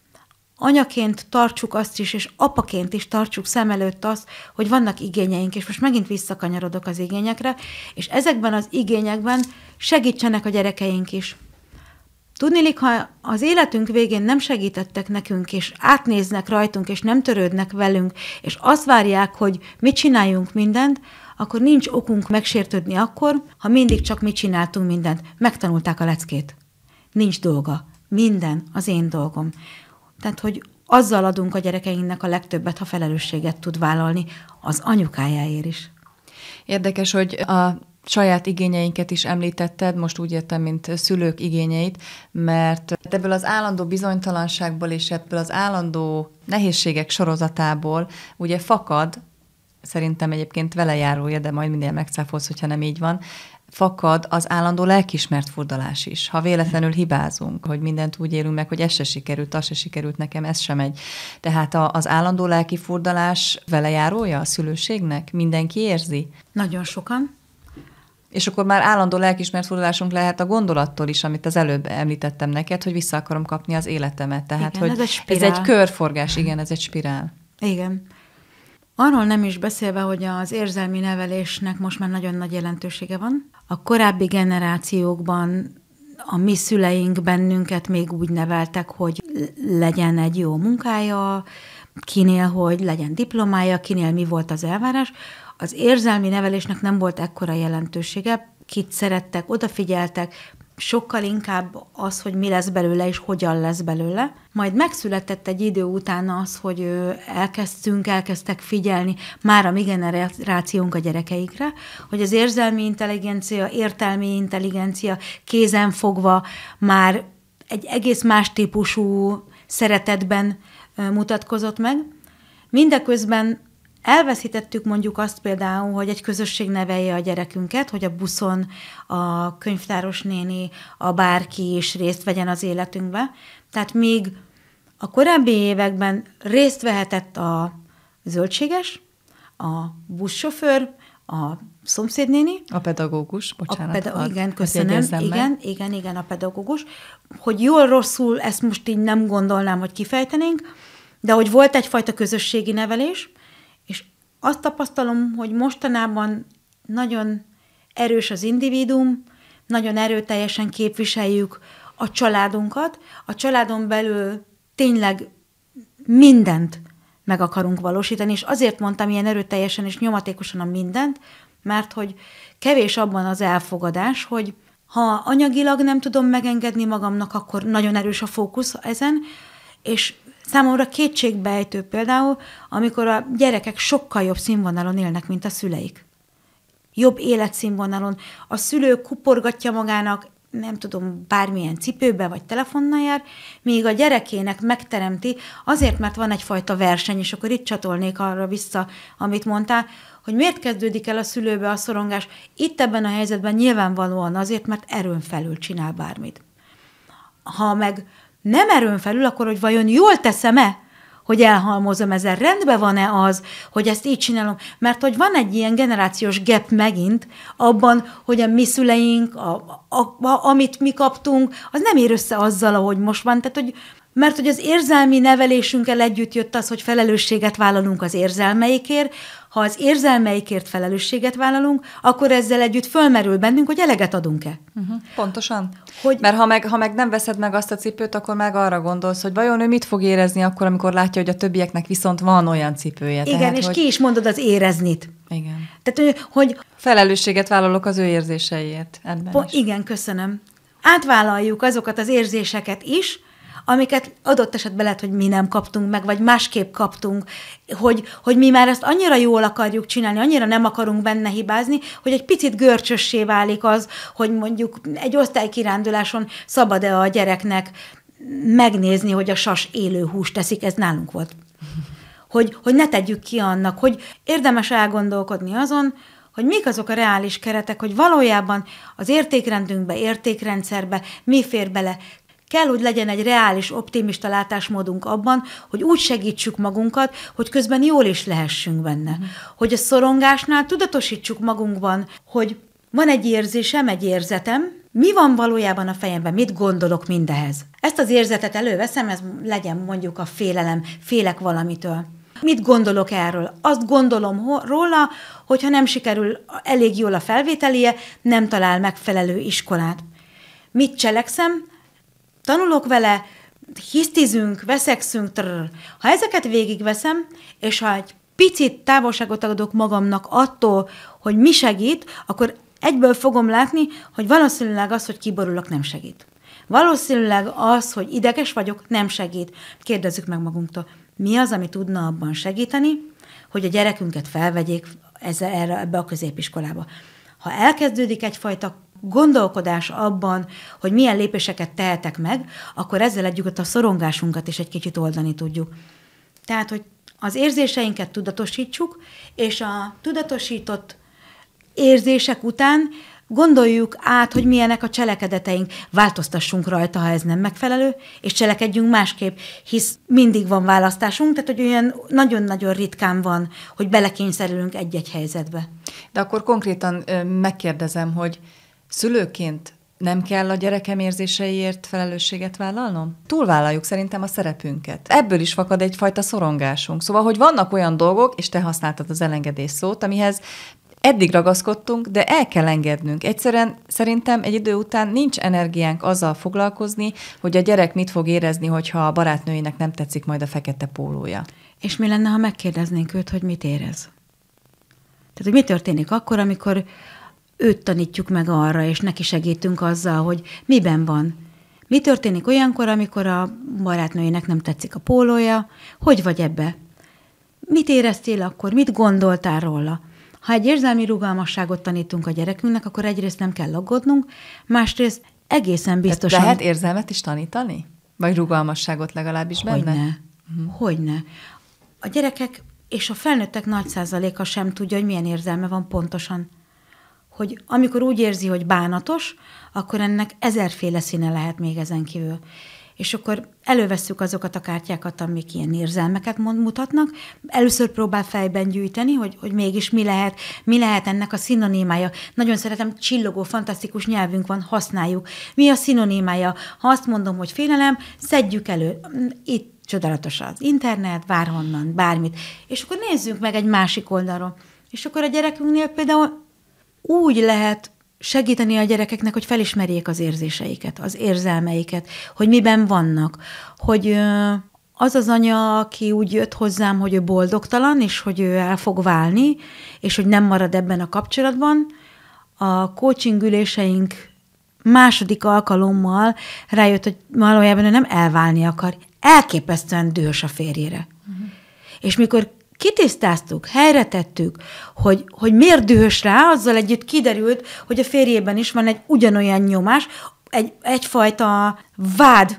anyaként tartsuk azt is, és apaként is tartsuk szem előtt azt, hogy vannak igényeink, és most megint visszakanyarodok az igényekre, és ezekben az igényekben segítsenek a gyerekeink is. Tudnélik, ha az életünk végén nem segítettek nekünk, és átnéznek rajtunk, és nem törődnek velünk, és azt várják, hogy mit csináljunk mindent, akkor nincs okunk megsértődni akkor, ha mindig csak mi csináltunk mindent. Megtanulták a leckét. Nincs dolga. Minden az én dolgom. Tehát, hogy azzal adunk a gyerekeinknek a legtöbbet, ha felelősséget tud vállalni, az anyukájáért is. Érdekes, hogy a saját igényeinket is említetted, most úgy értem, mint szülők igényeit, mert ebből az állandó bizonytalanságból és ebből az állandó nehézségek sorozatából ugye fakad szerintem egyébként vele járója, de majd mindjárt megcáfolsz, hogyha nem így van, fakad az állandó lelkismert furdalás is. Ha véletlenül hibázunk, hogy mindent úgy élünk meg, hogy ez se sikerült, az se sikerült nekem, ez sem egy. Tehát a, az állandó lelki furdalás vele járója a szülőségnek? Mindenki érzi? Nagyon sokan. És akkor már állandó lelkismert fordulásunk lehet a gondolattól is, amit az előbb említettem neked, hogy vissza akarom kapni az életemet. Tehát, igen, hogy ez egy, ez egy körforgás, igen, ez egy spirál. Igen. Arról nem is beszélve, hogy az érzelmi nevelésnek most már nagyon nagy jelentősége van. A korábbi generációkban a mi szüleink bennünket még úgy neveltek, hogy legyen egy jó munkája, kinél, hogy legyen diplomája, kinél mi volt az elvárás. Az érzelmi nevelésnek nem volt ekkora jelentősége, kit szerettek, odafigyeltek, sokkal inkább az, hogy mi lesz belőle és hogyan lesz belőle. Majd megszületett egy idő után az, hogy elkezdtünk, elkezdtek figyelni már a mi generációnk a gyerekeikre, hogy az érzelmi intelligencia, értelmi intelligencia kézen fogva már egy egész más típusú szeretetben mutatkozott meg. Mindeközben elveszítettük mondjuk azt például, hogy egy közösség nevelje a gyerekünket, hogy a buszon a könyvtáros néni, a bárki is részt vegyen az életünkbe. Tehát még a korábbi években részt vehetett a zöldséges, a buszsofőr, a szomszédnéni. A pedagógus, bocsánat. A peda- igen, köszönöm. Igen, igen, igen, a pedagógus. Hogy jól-rosszul, ezt most így nem gondolnám, hogy kifejtenénk, de hogy volt egyfajta közösségi nevelés, azt tapasztalom, hogy mostanában nagyon erős az individum, nagyon erőteljesen képviseljük a családunkat, a családon belül tényleg mindent meg akarunk valósítani, és azért mondtam ilyen erőteljesen és nyomatékosan a mindent, mert hogy kevés abban az elfogadás, hogy ha anyagilag nem tudom megengedni magamnak, akkor nagyon erős a fókusz ezen, és Számomra kétségbejtő például, amikor a gyerekek sokkal jobb színvonalon élnek, mint a szüleik. Jobb életszínvonalon. A szülő kuporgatja magának, nem tudom, bármilyen cipőbe vagy telefonnal jár, míg a gyerekének megteremti, azért, mert van egyfajta verseny, és akkor itt csatolnék arra vissza, amit mondtál, hogy miért kezdődik el a szülőbe a szorongás. Itt ebben a helyzetben nyilvánvalóan azért, mert erőn felül csinál bármit. Ha meg nem erőn felül, akkor hogy vajon jól teszem-e, hogy elhalmozom ezzel, rendben van-e az, hogy ezt így csinálom, mert hogy van egy ilyen generációs gap megint abban, hogy a mi szüleink, a, a, a, amit mi kaptunk, az nem ér össze azzal, ahogy most van, tehát hogy mert hogy az érzelmi nevelésünkkel együtt jött az, hogy felelősséget vállalunk az érzelmeikért, ha az érzelmeikért felelősséget vállalunk, akkor ezzel együtt fölmerül bennünk, hogy eleget adunk-e. Uh-huh. Pontosan. Hogy... Mert ha meg, ha meg nem veszed meg azt a cipőt, akkor meg arra gondolsz, hogy vajon ő mit fog érezni akkor, amikor látja, hogy a többieknek viszont van olyan cipője. Igen, tehát, és hogy... ki is mondod az éreznit. Igen. Tehát, hogy... Felelősséget vállalok az ő érzéseiért. Ebben po- is. Igen, köszönöm. Átvállaljuk azokat az érzéseket is, amiket adott esetben lehet, hogy mi nem kaptunk meg, vagy másképp kaptunk, hogy, hogy mi már ezt annyira jól akarjuk csinálni, annyira nem akarunk benne hibázni, hogy egy picit görcsössé válik az, hogy mondjuk egy osztálykiránduláson szabad-e a gyereknek megnézni, hogy a sas élő húst teszik, ez nálunk volt. Hogy, hogy ne tegyük ki annak, hogy érdemes elgondolkodni azon, hogy mik azok a reális keretek, hogy valójában az értékrendünkbe, értékrendszerbe mi fér bele, Kell, hogy legyen egy reális, optimista látásmódunk abban, hogy úgy segítsük magunkat, hogy közben jól is lehessünk benne. Mhm. Hogy a szorongásnál tudatosítsuk magunkban, hogy van egy érzésem, egy érzetem, mi van valójában a fejemben, mit gondolok mindehez. Ezt az érzetet előveszem, ez legyen mondjuk a félelem, félek valamitől. Mit gondolok erről? Azt gondolom róla, hogy ha nem sikerül elég jól a felvételie, nem talál megfelelő iskolát. Mit cselekszem? tanulok vele, hisztizünk, veszekszünk, trrr. ha ezeket végigveszem, és ha egy picit távolságot adok magamnak attól, hogy mi segít, akkor egyből fogom látni, hogy valószínűleg az, hogy kiborulok, nem segít. Valószínűleg az, hogy ideges vagyok, nem segít. Kérdezzük meg magunktól, mi az, ami tudna abban segíteni, hogy a gyerekünket felvegyék ezzel, erre, ebbe a középiskolába. Ha elkezdődik egyfajta gondolkodás abban, hogy milyen lépéseket tehetek meg, akkor ezzel együtt a szorongásunkat is egy kicsit oldani tudjuk. Tehát, hogy az érzéseinket tudatosítsuk, és a tudatosított érzések után gondoljuk át, hogy milyenek a cselekedeteink, változtassunk rajta, ha ez nem megfelelő, és cselekedjünk másképp, hisz mindig van választásunk, tehát hogy olyan nagyon-nagyon ritkán van, hogy belekényszerülünk egy-egy helyzetbe. De akkor konkrétan megkérdezem, hogy Szülőként nem kell a gyerekem érzéseiért felelősséget vállalnom? Túlvállaljuk szerintem a szerepünket. Ebből is fakad egyfajta szorongásunk. Szóval, hogy vannak olyan dolgok, és te használtad az elengedés szót, amihez eddig ragaszkodtunk, de el kell engednünk. Egyszerűen szerintem egy idő után nincs energiánk azzal foglalkozni, hogy a gyerek mit fog érezni, hogyha a barátnőjének nem tetszik majd a fekete pólója. És mi lenne, ha megkérdeznénk őt, hogy mit érez? Tehát, hogy mi történik akkor, amikor őt tanítjuk meg arra, és neki segítünk azzal, hogy miben van. Mi történik olyankor, amikor a barátnőjének nem tetszik a pólója? Hogy vagy ebbe? Mit éreztél akkor? Mit gondoltál róla? Ha egy érzelmi rugalmasságot tanítunk a gyerekünknek, akkor egyrészt nem kell aggódnunk, másrészt egészen biztosan... Tehát lehet érzelmet is tanítani? Vagy rugalmasságot legalábbis benne? Ne. Uh-huh. Mhm. ne? A gyerekek és a felnőttek nagy százaléka sem tudja, hogy milyen érzelme van pontosan hogy amikor úgy érzi, hogy bánatos, akkor ennek ezerféle színe lehet még ezen kívül. És akkor elővesszük azokat a kártyákat, amik ilyen érzelmeket mutatnak. Először próbál fejben gyűjteni, hogy, hogy mégis mi lehet, mi lehet ennek a szinonimája. Nagyon szeretem, csillogó, fantasztikus nyelvünk van, használjuk. Mi a szinonimája? Ha azt mondom, hogy félelem, szedjük elő. Itt csodálatos az internet, bárhonnan, bármit. És akkor nézzünk meg egy másik oldalról. És akkor a gyerekünknél például úgy lehet segíteni a gyerekeknek, hogy felismerjék az érzéseiket, az érzelmeiket, hogy miben vannak, hogy az az anya, aki úgy jött hozzám, hogy ő boldogtalan, és hogy ő el fog válni, és hogy nem marad ebben a kapcsolatban, a coaching üléseink második alkalommal rájött, hogy valójában ő nem elválni akar, elképesztően dühös a férjére. Uh-huh. És mikor kitisztáztuk, helyre tettük, hogy, hogy miért dühös rá, azzal együtt kiderült, hogy a férjében is van egy ugyanolyan nyomás, egy, egyfajta vád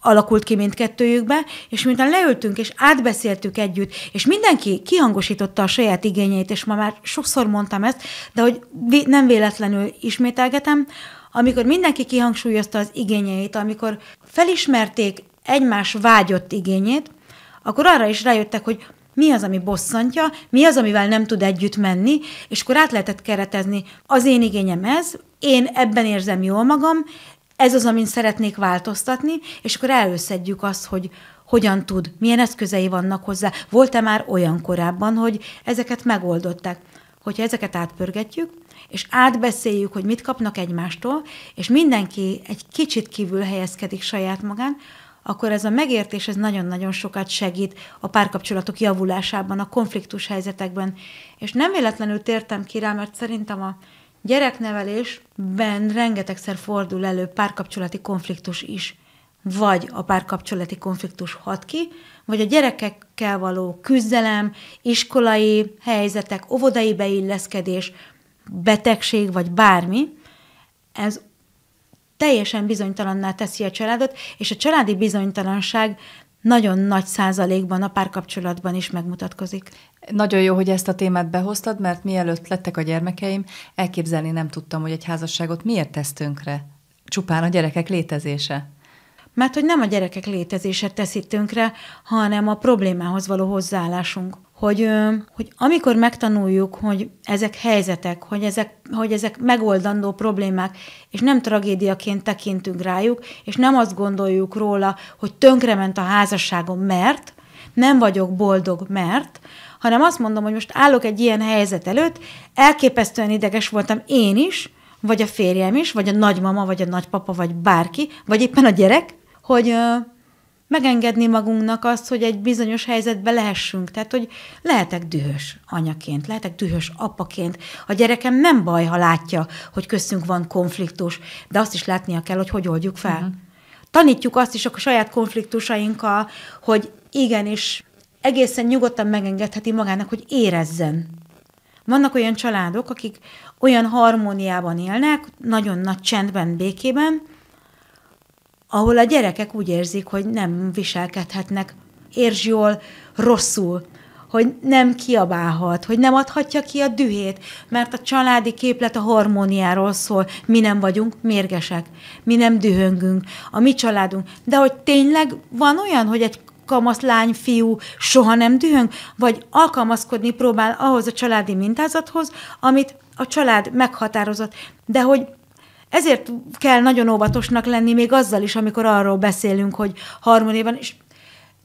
alakult ki mindkettőjükbe, és miután leültünk, és átbeszéltük együtt, és mindenki kihangosította a saját igényeit, és ma már sokszor mondtam ezt, de hogy nem véletlenül ismételgetem, amikor mindenki kihangsúlyozta az igényeit, amikor felismerték egymás vágyott igényét, akkor arra is rájöttek, hogy mi az, ami bosszantja, mi az, amivel nem tud együtt menni, és akkor át lehetett keretezni, az én igényem ez, én ebben érzem jól magam, ez az, amin szeretnék változtatni, és akkor előszedjük azt, hogy hogyan tud, milyen eszközei vannak hozzá. Volt-e már olyan korábban, hogy ezeket megoldották? Hogyha ezeket átpörgetjük, és átbeszéljük, hogy mit kapnak egymástól, és mindenki egy kicsit kívül helyezkedik saját magán, akkor ez a megértés ez nagyon-nagyon sokat segít a párkapcsolatok javulásában, a konfliktus helyzetekben. És nem véletlenül tértem ki rá, mert szerintem a gyereknevelésben rengetegszer fordul elő párkapcsolati konfliktus is vagy a párkapcsolati konfliktus hat ki, vagy a gyerekekkel való küzdelem, iskolai helyzetek, óvodai beilleszkedés, betegség, vagy bármi, ez teljesen bizonytalanná teszi a családot, és a családi bizonytalanság nagyon nagy százalékban a párkapcsolatban is megmutatkozik. Nagyon jó, hogy ezt a témát behoztad, mert mielőtt lettek a gyermekeim, elképzelni nem tudtam, hogy egy házasságot miért tesztünkre. Csupán a gyerekek létezése. Mert hogy nem a gyerekek létezése teszítünkre, hanem a problémához való hozzáállásunk hogy, hogy amikor megtanuljuk, hogy ezek helyzetek, hogy ezek, hogy ezek megoldandó problémák, és nem tragédiaként tekintünk rájuk, és nem azt gondoljuk róla, hogy tönkrement a házasságom, mert nem vagyok boldog, mert, hanem azt mondom, hogy most állok egy ilyen helyzet előtt, elképesztően ideges voltam én is, vagy a férjem is, vagy a nagymama, vagy a nagypapa, vagy bárki, vagy éppen a gyerek, hogy megengedni magunknak azt, hogy egy bizonyos helyzetbe lehessünk. Tehát, hogy lehetek dühös anyaként, lehetek dühös apaként. A gyerekem nem baj, ha látja, hogy köztünk van konfliktus, de azt is látnia kell, hogy hogy oldjuk fel. Uh-huh. Tanítjuk azt is a saját konfliktusainkkal, hogy igenis egészen nyugodtan megengedheti magának, hogy érezzen. Vannak olyan családok, akik olyan harmóniában élnek, nagyon nagy csendben, békében, ahol a gyerekek úgy érzik, hogy nem viselkedhetnek, érzi jól, rosszul, hogy nem kiabálhat, hogy nem adhatja ki a dühét, mert a családi képlet a harmóniáról szól. Mi nem vagyunk mérgesek, mi nem dühöngünk, a mi családunk. De hogy tényleg van olyan, hogy egy kamasz lány, fiú soha nem dühöng, vagy alkalmazkodni próbál ahhoz a családi mintázathoz, amit a család meghatározott, de hogy ezért kell nagyon óvatosnak lenni még azzal is, amikor arról beszélünk, hogy harmóniában, és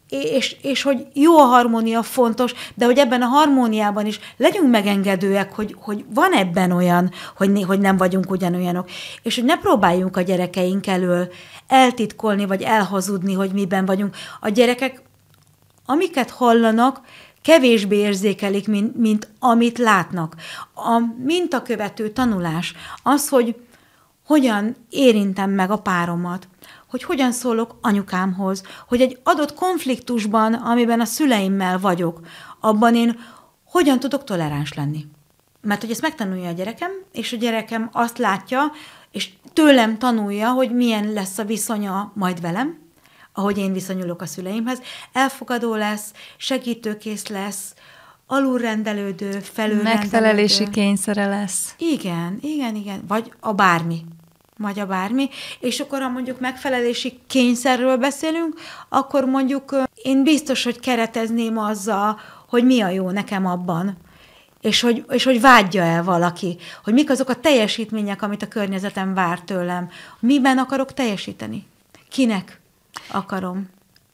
és, és hogy jó a harmónia fontos, de hogy ebben a harmóniában is legyünk megengedőek, hogy, hogy van ebben olyan, hogy, hogy nem vagyunk ugyanolyanok, és hogy ne próbáljunk a gyerekeink elől eltitkolni, vagy elhazudni, hogy miben vagyunk. A gyerekek, amiket hallanak, kevésbé érzékelik, mint, mint amit látnak. A mintakövető tanulás, az, hogy hogyan érintem meg a páromat, hogy hogyan szólok anyukámhoz, hogy egy adott konfliktusban, amiben a szüleimmel vagyok, abban én hogyan tudok toleráns lenni. Mert hogy ezt megtanulja a gyerekem, és a gyerekem azt látja, és tőlem tanulja, hogy milyen lesz a viszonya majd velem, ahogy én viszonyulok a szüleimhez, elfogadó lesz, segítőkész lesz, alulrendelődő, felülrendelődő. Megfelelési kényszere lesz. Igen, igen, igen. Vagy a bármi a bármi, és akkor ha mondjuk megfelelési kényszerről beszélünk, akkor mondjuk én biztos, hogy keretezném azzal, hogy mi a jó nekem abban. És hogy, és hogy vágyja el valaki, hogy mik azok a teljesítmények, amit a környezetem vár tőlem. Miben akarok teljesíteni? Kinek akarom?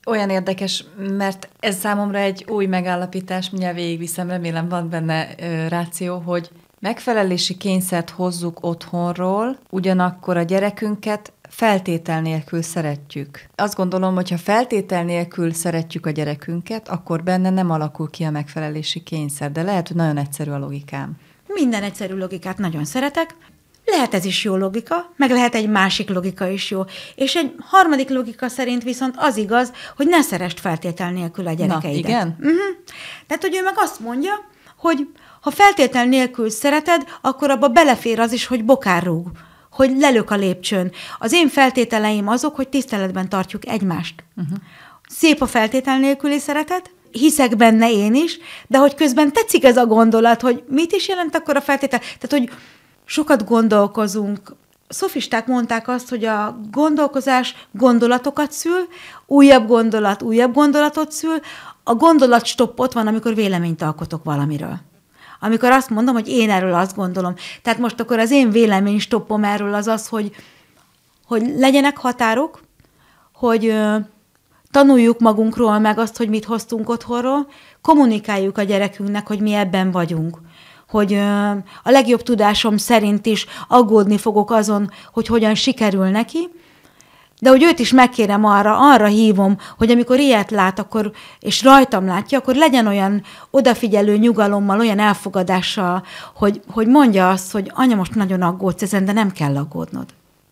olyan érdekes, mert ez számomra egy új megállapítás, mindjárt végigviszem, remélem van benne ö, ráció, hogy Megfelelési kényszert hozzuk otthonról, ugyanakkor a gyerekünket feltétel nélkül szeretjük. Azt gondolom, hogy ha feltétel nélkül szeretjük a gyerekünket, akkor benne nem alakul ki a megfelelési kényszer, de lehet, hogy nagyon egyszerű a logikám. Minden egyszerű logikát nagyon szeretek, lehet ez is jó logika, meg lehet egy másik logika is jó. És egy harmadik logika szerint viszont az igaz, hogy ne szerest feltétel nélkül a gyerekeidet. Na, igen? Uh-huh. Tehát, hogy ő meg azt mondja, hogy ha feltétel nélkül szereted, akkor abba belefér az is, hogy bokár rúg, hogy lelök a lépcsőn. Az én feltételeim azok, hogy tiszteletben tartjuk egymást. Uh-huh. Szép a feltétel nélküli szeretet, hiszek benne én is, de hogy közben tetszik ez a gondolat, hogy mit is jelent akkor a feltétel. Tehát, hogy sokat gondolkozunk. Szofisták mondták azt, hogy a gondolkozás gondolatokat szül, újabb gondolat újabb gondolatot szül, a gondolat ott van, amikor véleményt alkotok valamiről amikor azt mondom, hogy én erről azt gondolom. Tehát most akkor az én vélemény stoppom erről az az, hogy, hogy legyenek határok, hogy ö, tanuljuk magunkról meg azt, hogy mit hoztunk otthonról, kommunikáljuk a gyerekünknek, hogy mi ebben vagyunk hogy ö, a legjobb tudásom szerint is aggódni fogok azon, hogy hogyan sikerül neki, de hogy őt is megkérem arra, arra hívom, hogy amikor ilyet lát, akkor, és rajtam látja, akkor legyen olyan odafigyelő nyugalommal, olyan elfogadással, hogy, hogy mondja azt, hogy anya, most nagyon aggódsz ezen, de nem kell aggódnod.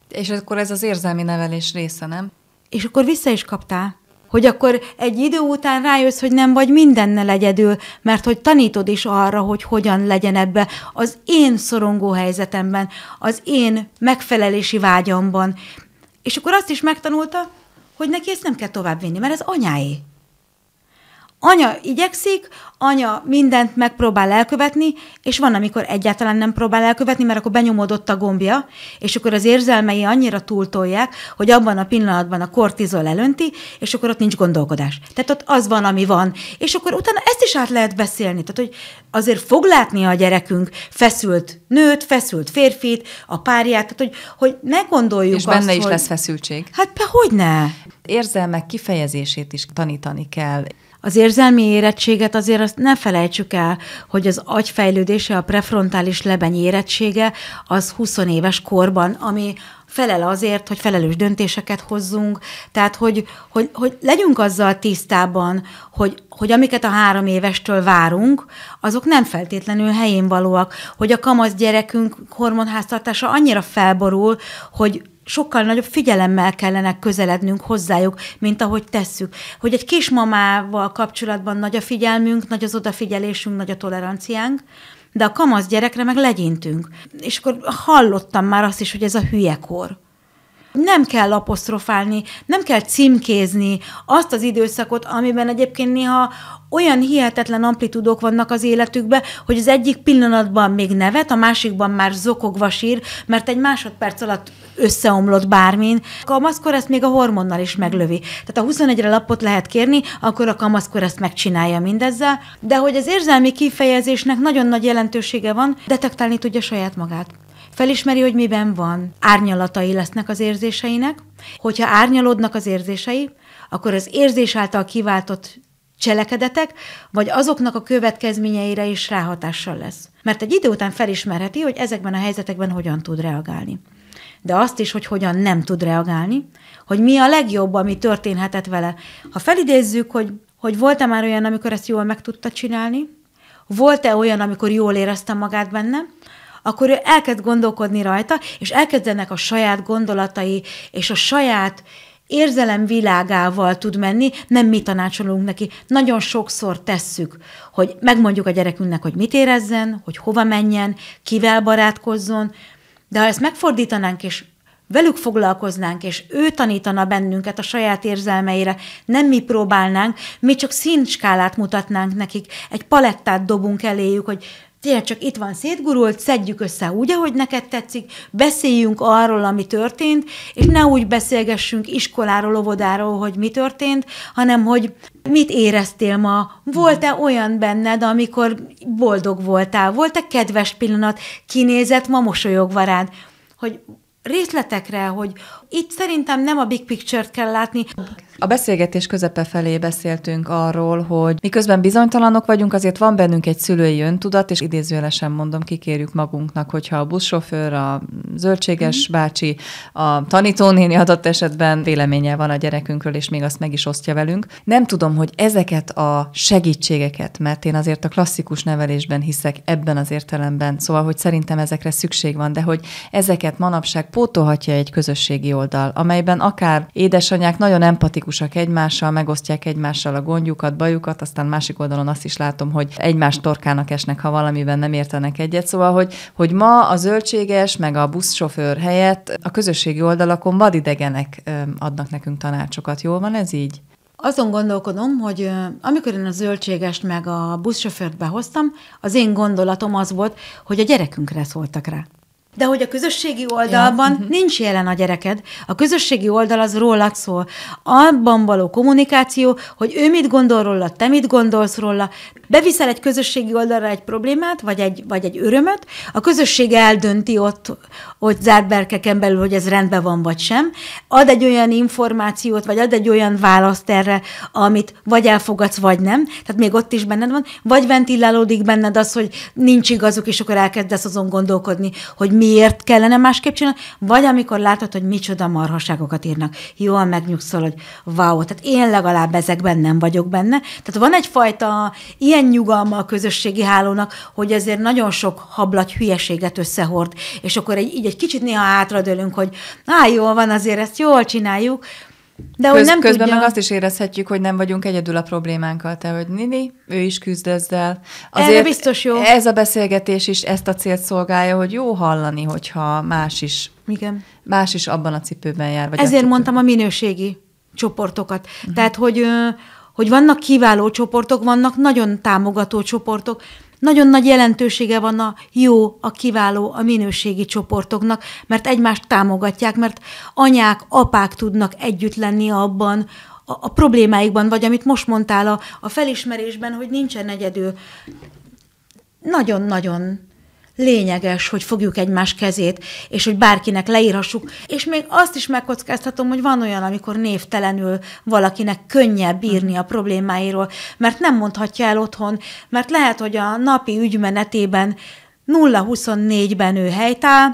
És akkor ez az érzelmi nevelés része, nem? És akkor vissza is kaptál. Hogy akkor egy idő után rájössz, hogy nem vagy mindennel egyedül, mert hogy tanítod is arra, hogy hogyan legyen ebbe az én szorongó helyzetemben, az én megfelelési vágyamban, és akkor azt is megtanulta, hogy neki ezt nem kell továbbvinni, mert ez anyáé. Anya igyekszik, anya mindent megpróbál elkövetni, és van, amikor egyáltalán nem próbál elkövetni, mert akkor benyomódott a gombja, és akkor az érzelmei annyira túltolják, hogy abban a pillanatban a kortizol elönti, és akkor ott nincs gondolkodás. Tehát ott az van, ami van. És akkor utána ezt is át lehet beszélni. Tehát, hogy azért fog látni a gyerekünk feszült nőt, feszült férfit, a párját, tehát, hogy, hogy ne gondoljuk És azt, benne is hogy... lesz feszültség. Hát, hogy ne? érzelmek kifejezését is tanítani kell. Az érzelmi érettséget azért azt ne felejtsük el, hogy az agyfejlődése, a prefrontális lebeny érettsége az 20 éves korban, ami felel azért, hogy felelős döntéseket hozzunk, tehát hogy, hogy, hogy legyünk azzal tisztában, hogy, hogy amiket a három évestől várunk, azok nem feltétlenül helyén valóak, hogy a kamasz gyerekünk hormonháztartása annyira felborul, hogy sokkal nagyobb figyelemmel kellene közelednünk hozzájuk, mint ahogy tesszük. Hogy egy kismamával kapcsolatban nagy a figyelmünk, nagy az odafigyelésünk, nagy a toleranciánk, de a kamasz gyerekre meg legyintünk. És akkor hallottam már azt is, hogy ez a hülyekor nem kell apostrofálni, nem kell címkézni azt az időszakot, amiben egyébként néha olyan hihetetlen amplitudók vannak az életükben, hogy az egyik pillanatban még nevet, a másikban már zokogva sír, mert egy másodperc alatt összeomlott bármin. A kamaszkor ezt még a hormonnal is meglövi. Tehát a 21-re lapot lehet kérni, akkor a kamaszkor ezt megcsinálja mindezzel, de hogy az érzelmi kifejezésnek nagyon nagy jelentősége van, detektálni tudja saját magát. Felismeri, hogy miben van. Árnyalatai lesznek az érzéseinek. Hogyha árnyalódnak az érzései, akkor az érzés által kiváltott cselekedetek, vagy azoknak a következményeire is ráhatással lesz. Mert egy idő után felismerheti, hogy ezekben a helyzetekben hogyan tud reagálni. De azt is, hogy hogyan nem tud reagálni, hogy mi a legjobb, ami történhetett vele. Ha felidézzük, hogy, hogy volt-e már olyan, amikor ezt jól meg tudta csinálni, volt-e olyan, amikor jól éreztem magát benne, akkor ő elkezd gondolkodni rajta, és elkezdenek a saját gondolatai és a saját érzelem világával tud menni, nem mi tanácsolunk neki. Nagyon sokszor tesszük, hogy megmondjuk a gyerekünknek, hogy mit érezzen, hogy hova menjen, kivel barátkozzon, de ha ezt megfordítanánk, és velük foglalkoznánk, és ő tanítana bennünket a saját érzelmeire, nem mi próbálnánk, mi csak színskálát mutatnánk nekik, egy palettát dobunk eléjük, hogy tényleg csak itt van szétgurult, szedjük össze úgy, ahogy neked tetszik, beszéljünk arról, ami történt, és ne úgy beszélgessünk iskoláról, óvodáról, hogy mi történt, hanem hogy mit éreztél ma, volt-e olyan benned, amikor boldog voltál, volt-e kedves pillanat, kinézett ma mosolyogva rád, hogy részletekre, hogy itt szerintem nem a big picture-t kell látni. A beszélgetés közepe felé beszéltünk arról, hogy miközben bizonytalanok vagyunk, azért van bennünk egy szülői öntudat, és idézőjelesen mondom, kikérjük magunknak, hogyha a buszsofőr, a zöldséges mm. bácsi, a tanítónéni adott esetben véleménye van a gyerekünkről, és még azt meg is osztja velünk. Nem tudom, hogy ezeket a segítségeket, mert én azért a klasszikus nevelésben hiszek ebben az értelemben, szóval, hogy szerintem ezekre szükség van, de hogy ezeket manapság pótolhatja egy közösségi oldal, amelyben akár édesanyák nagyon empatikusak egymással, megosztják egymással a gondjukat, bajukat, aztán másik oldalon azt is látom, hogy egymás torkának esnek, ha valamiben nem értenek egyet. Szóval, hogy, hogy ma a zöldséges, meg a buszsofőr helyett a közösségi oldalakon vadidegenek adnak nekünk tanácsokat. Jól van ez így? Azon gondolkodom, hogy amikor én a zöldségest meg a buszsofőrt behoztam, az én gondolatom az volt, hogy a gyerekünkre szóltak rá. De hogy a közösségi oldalban ja. Mhm. nincs jelen a gyereked. A közösségi oldal az rólad szól. Abban való kommunikáció, hogy ő mit gondol róla, te mit gondolsz róla. Beviszel egy közösségi oldalra egy problémát, vagy egy, vagy egy örömöt, a közösség eldönti ott, ott zárt berkeken belül, hogy ez rendben van, vagy sem. Ad egy olyan információt, vagy ad egy olyan választ erre, amit vagy elfogadsz, vagy nem. Tehát még ott is benned van. Vagy ventilálódik benned az, hogy nincs igazuk, és akkor elkezdesz azon gondolkodni, hogy mi miért kellene másképp csinálni, vagy amikor látod, hogy micsoda marhaságokat írnak, jól megnyugszol, hogy wow, tehát én legalább ezekben nem vagyok benne. Tehát van egyfajta ilyen nyugalma a közösségi hálónak, hogy ezért nagyon sok hablat hülyeséget összehord, és akkor egy, így egy kicsit néha átradőlünk, hogy á, jó van, azért ezt jól csináljuk, de Köz, hogy nem közben tudja. meg azt is érezhetjük, hogy nem vagyunk egyedül a problémánkkal, te hogy Nini, ő is küzd ezzel. Azért Erre biztos jó. Ez a beszélgetés is ezt a célt szolgálja, hogy jó hallani, hogyha más is, Igen. Más is abban a cipőben jár. Vagy Ezért a cipőben. mondtam a minőségi csoportokat. Uh-huh. Tehát, hogy, hogy vannak kiváló csoportok, vannak nagyon támogató csoportok, nagyon nagy jelentősége van a jó, a kiváló, a minőségi csoportoknak, mert egymást támogatják, mert anyák, apák tudnak együtt lenni abban, a, a problémáikban, vagy amit most mondtál a, a felismerésben, hogy nincsen egyedül. Nagyon-nagyon lényeges, hogy fogjuk egymás kezét, és hogy bárkinek leírhassuk. És még azt is megkockáztatom, hogy van olyan, amikor névtelenül valakinek könnyebb írni a problémáiról, mert nem mondhatja el otthon, mert lehet, hogy a napi ügymenetében 0-24-ben ő helytáll,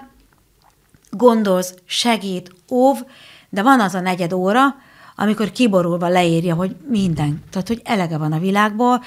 gondoz, segít, óv, de van az a negyed óra, amikor kiborulva leírja, hogy minden, tehát hogy elege van a világból,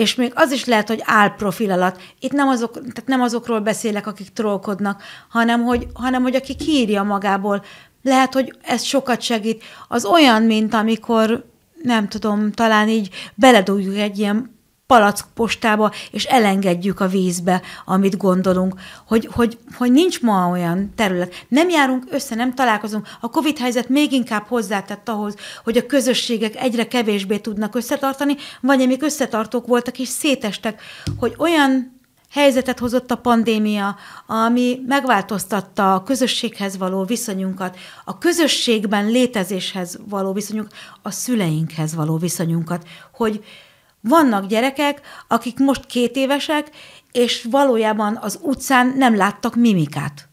és még az is lehet, hogy áll profil alatt. Itt nem, azok, tehát nem azokról beszélek, akik trollkodnak, hanem hogy, hanem hogy aki kírja magából. Lehet, hogy ez sokat segít. Az olyan, mint amikor nem tudom, talán így beledugjuk egy ilyen palackpostába, és elengedjük a vízbe, amit gondolunk, hogy, hogy, hogy nincs ma olyan terület. Nem járunk össze, nem találkozunk. A COVID-helyzet még inkább hozzátett ahhoz, hogy a közösségek egyre kevésbé tudnak összetartani, vagy amik összetartók voltak és szétestek, hogy olyan helyzetet hozott a pandémia, ami megváltoztatta a közösséghez való viszonyunkat, a közösségben létezéshez való viszonyunk, a szüleinkhez való viszonyunkat, hogy vannak gyerekek, akik most két évesek, és valójában az utcán nem láttak mimikát.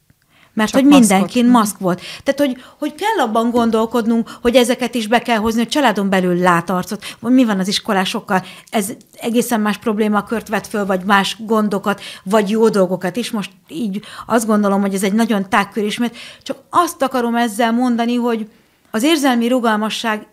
Mert Csak hogy mindenkin maszkot. maszk volt. Tehát, hogy, hogy kell abban gondolkodnunk, hogy ezeket is be kell hozni, hogy családon belül lát arcot, vagy mi van az iskolásokkal, ez egészen más problémakört vet föl, vagy más gondokat, vagy jó dolgokat is. Most így azt gondolom, hogy ez egy nagyon tágkör ismét. Csak azt akarom ezzel mondani, hogy az érzelmi rugalmasság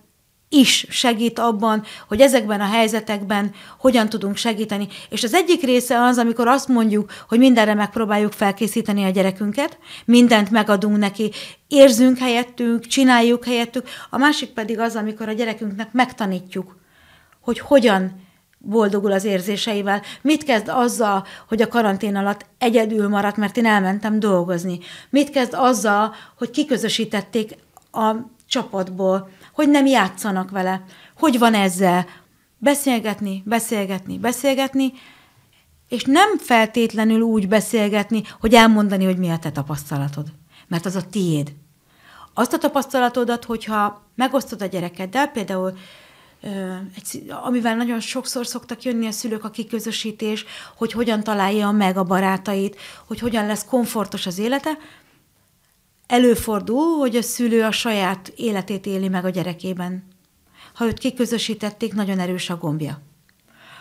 is segít abban, hogy ezekben a helyzetekben hogyan tudunk segíteni. És az egyik része az, amikor azt mondjuk, hogy mindenre megpróbáljuk felkészíteni a gyerekünket, mindent megadunk neki, érzünk helyettünk, csináljuk helyettük, a másik pedig az, amikor a gyerekünknek megtanítjuk, hogy hogyan boldogul az érzéseivel, mit kezd azzal, hogy a karantén alatt egyedül maradt, mert én elmentem dolgozni, mit kezd azzal, hogy kiközösítették a csapatból, hogy nem játszanak vele. Hogy van ezzel? Beszélgetni, beszélgetni, beszélgetni, és nem feltétlenül úgy beszélgetni, hogy elmondani, hogy mi a te tapasztalatod. Mert az a tiéd. Azt a tapasztalatodat, hogyha megosztod a gyerekeddel, például egy, amivel nagyon sokszor szoktak jönni a szülők, a kiközösítés, hogy hogyan találja meg a barátait, hogy hogyan lesz komfortos az élete, Előfordul, hogy a szülő a saját életét éli meg a gyerekében. Ha őt kiközösítették, nagyon erős a gombja.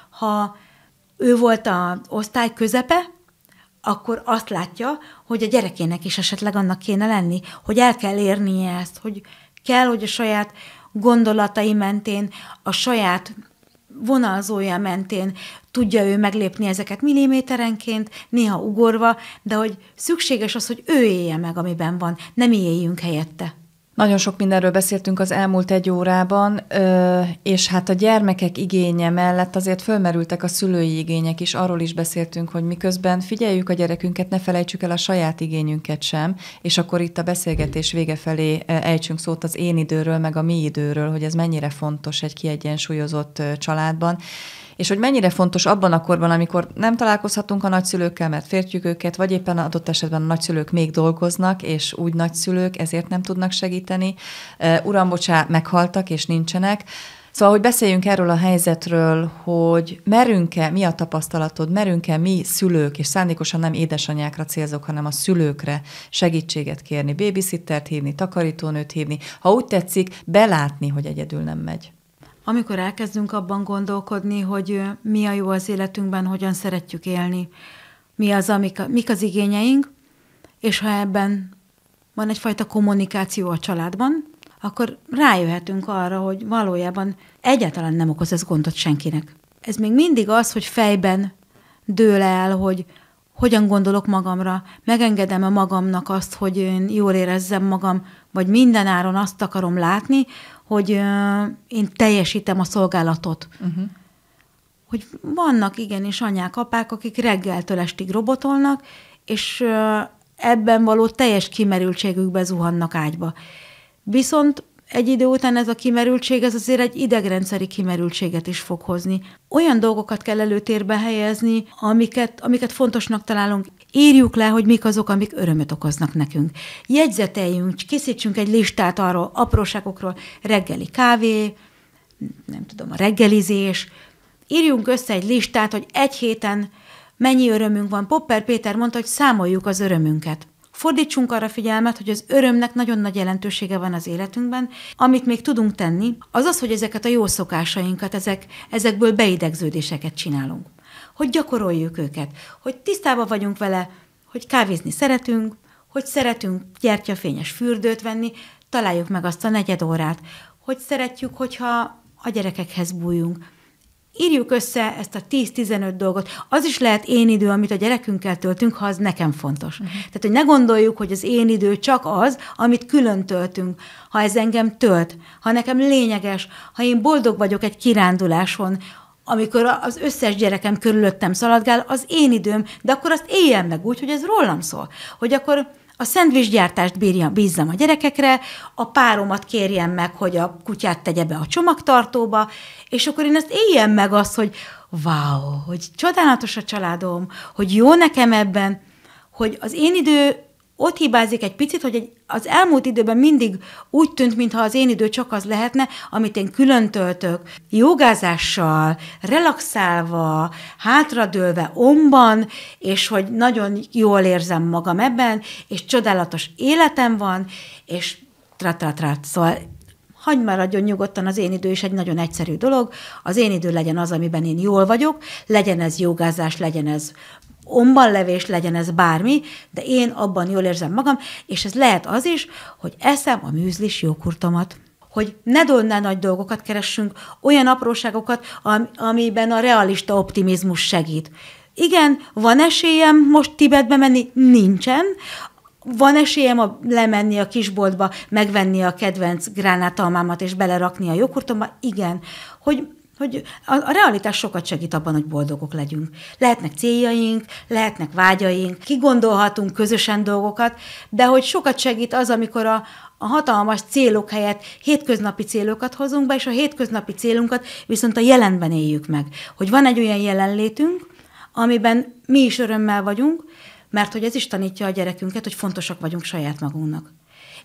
Ha ő volt a osztály közepe, akkor azt látja, hogy a gyerekének is esetleg annak kéne lenni, hogy el kell érnie ezt, hogy kell, hogy a saját gondolatai mentén, a saját vonalzója mentén tudja ő meglépni ezeket milliméterenként, néha ugorva, de hogy szükséges az, hogy ő élje meg, amiben van, nem éljünk helyette. Nagyon sok mindenről beszéltünk az elmúlt egy órában, és hát a gyermekek igénye mellett azért fölmerültek a szülői igények is, arról is beszéltünk, hogy miközben figyeljük a gyerekünket, ne felejtsük el a saját igényünket sem, és akkor itt a beszélgetés vége felé ejtsünk szót az én időről, meg a mi időről, hogy ez mennyire fontos egy kiegyensúlyozott családban és hogy mennyire fontos abban a korban, amikor nem találkozhatunk a nagyszülőkkel, mert fértjük őket, vagy éppen adott esetben a nagyszülők még dolgoznak, és úgy nagyszülők ezért nem tudnak segíteni. Uram, bocsá, meghaltak, és nincsenek. Szóval, hogy beszéljünk erről a helyzetről, hogy merünk-e, mi a tapasztalatod, merünk-e mi szülők, és szándékosan nem édesanyákra célzok, hanem a szülőkre segítséget kérni, babysittert hívni, takarítónőt hívni, ha úgy tetszik, belátni, hogy egyedül nem megy amikor elkezdünk abban gondolkodni, hogy mi a jó az életünkben, hogyan szeretjük élni, mi az, amik, mik az igényeink, és ha ebben van egyfajta kommunikáció a családban, akkor rájöhetünk arra, hogy valójában egyáltalán nem okoz ez gondot senkinek. Ez még mindig az, hogy fejben dől el, hogy hogyan gondolok magamra, megengedem-e magamnak azt, hogy én jól érezzem magam, vagy minden áron azt akarom látni, hogy én teljesítem a szolgálatot. Uh-huh. Hogy vannak igenis anyák, apák, akik reggeltől estig robotolnak, és ebben való teljes kimerültségükbe zuhannak ágyba. Viszont egy idő után ez a kimerültség, ez azért egy idegrendszeri kimerültséget is fog hozni. Olyan dolgokat kell előtérbe helyezni, amiket, amiket fontosnak találunk, Írjuk le, hogy mik azok, amik örömet okoznak nekünk. Jegyzeteljünk, készítsünk egy listát arról, apróságokról, reggeli kávé, nem tudom, a reggelizés. Írjunk össze egy listát, hogy egy héten mennyi örömünk van. Popper Péter mondta, hogy számoljuk az örömünket. Fordítsunk arra figyelmet, hogy az örömnek nagyon nagy jelentősége van az életünkben. Amit még tudunk tenni, az az, hogy ezeket a jó szokásainkat, ezek, ezekből beidegződéseket csinálunk hogy gyakoroljuk őket, hogy tisztában vagyunk vele, hogy kávézni szeretünk, hogy szeretünk gyertyafényes fürdőt venni, találjuk meg azt a negyed órát, hogy szeretjük, hogyha a gyerekekhez bújunk. Írjuk össze ezt a 10-15 dolgot. Az is lehet én idő, amit a gyerekünkkel töltünk, ha az nekem fontos. Uh-huh. Tehát, hogy ne gondoljuk, hogy az én idő csak az, amit külön töltünk. Ha ez engem tölt, ha nekem lényeges, ha én boldog vagyok egy kiránduláson, amikor az összes gyerekem körülöttem szaladgál, az én időm, de akkor azt éljem meg úgy, hogy ez rólam szól. Hogy akkor a szendvicsgyártást bírjam, bízzam a gyerekekre, a páromat kérjem meg, hogy a kutyát tegye be a csomagtartóba, és akkor én ezt éljem meg azt, hogy wow, hogy csodálatos a családom, hogy jó nekem ebben, hogy az én idő ott hibázik egy picit, hogy egy, az elmúlt időben mindig úgy tűnt, mintha az én idő csak az lehetne, amit én külön töltök. Jogázással, relaxálva, hátradőlve, omban, és hogy nagyon jól érzem magam ebben, és csodálatos életem van, és tratratrát, szóval hagyd maradjon nyugodtan az én idő is egy nagyon egyszerű dolog, az én idő legyen az, amiben én jól vagyok, legyen ez jogázás, legyen ez ombanlevés, legyen ez bármi, de én abban jól érzem magam, és ez lehet az is, hogy eszem a műzlis jogurtomat hogy ne dönnel nagy dolgokat keressünk, olyan apróságokat, am- amiben a realista optimizmus segít. Igen, van esélyem most Tibetbe menni? Nincsen. Van esélyem a, lemenni a kisboltba, megvenni a kedvenc gránátalmámat és belerakni a jogurtomba? Igen. Hogy hogy a, a realitás sokat segít abban, hogy boldogok legyünk. Lehetnek céljaink, lehetnek vágyaink, kigondolhatunk közösen dolgokat, de hogy sokat segít az, amikor a, a hatalmas célok helyett hétköznapi célokat hozunk be, és a hétköznapi célunkat viszont a jelenben éljük meg. Hogy van egy olyan jelenlétünk, amiben mi is örömmel vagyunk, mert hogy ez is tanítja a gyerekünket, hogy fontosak vagyunk saját magunknak.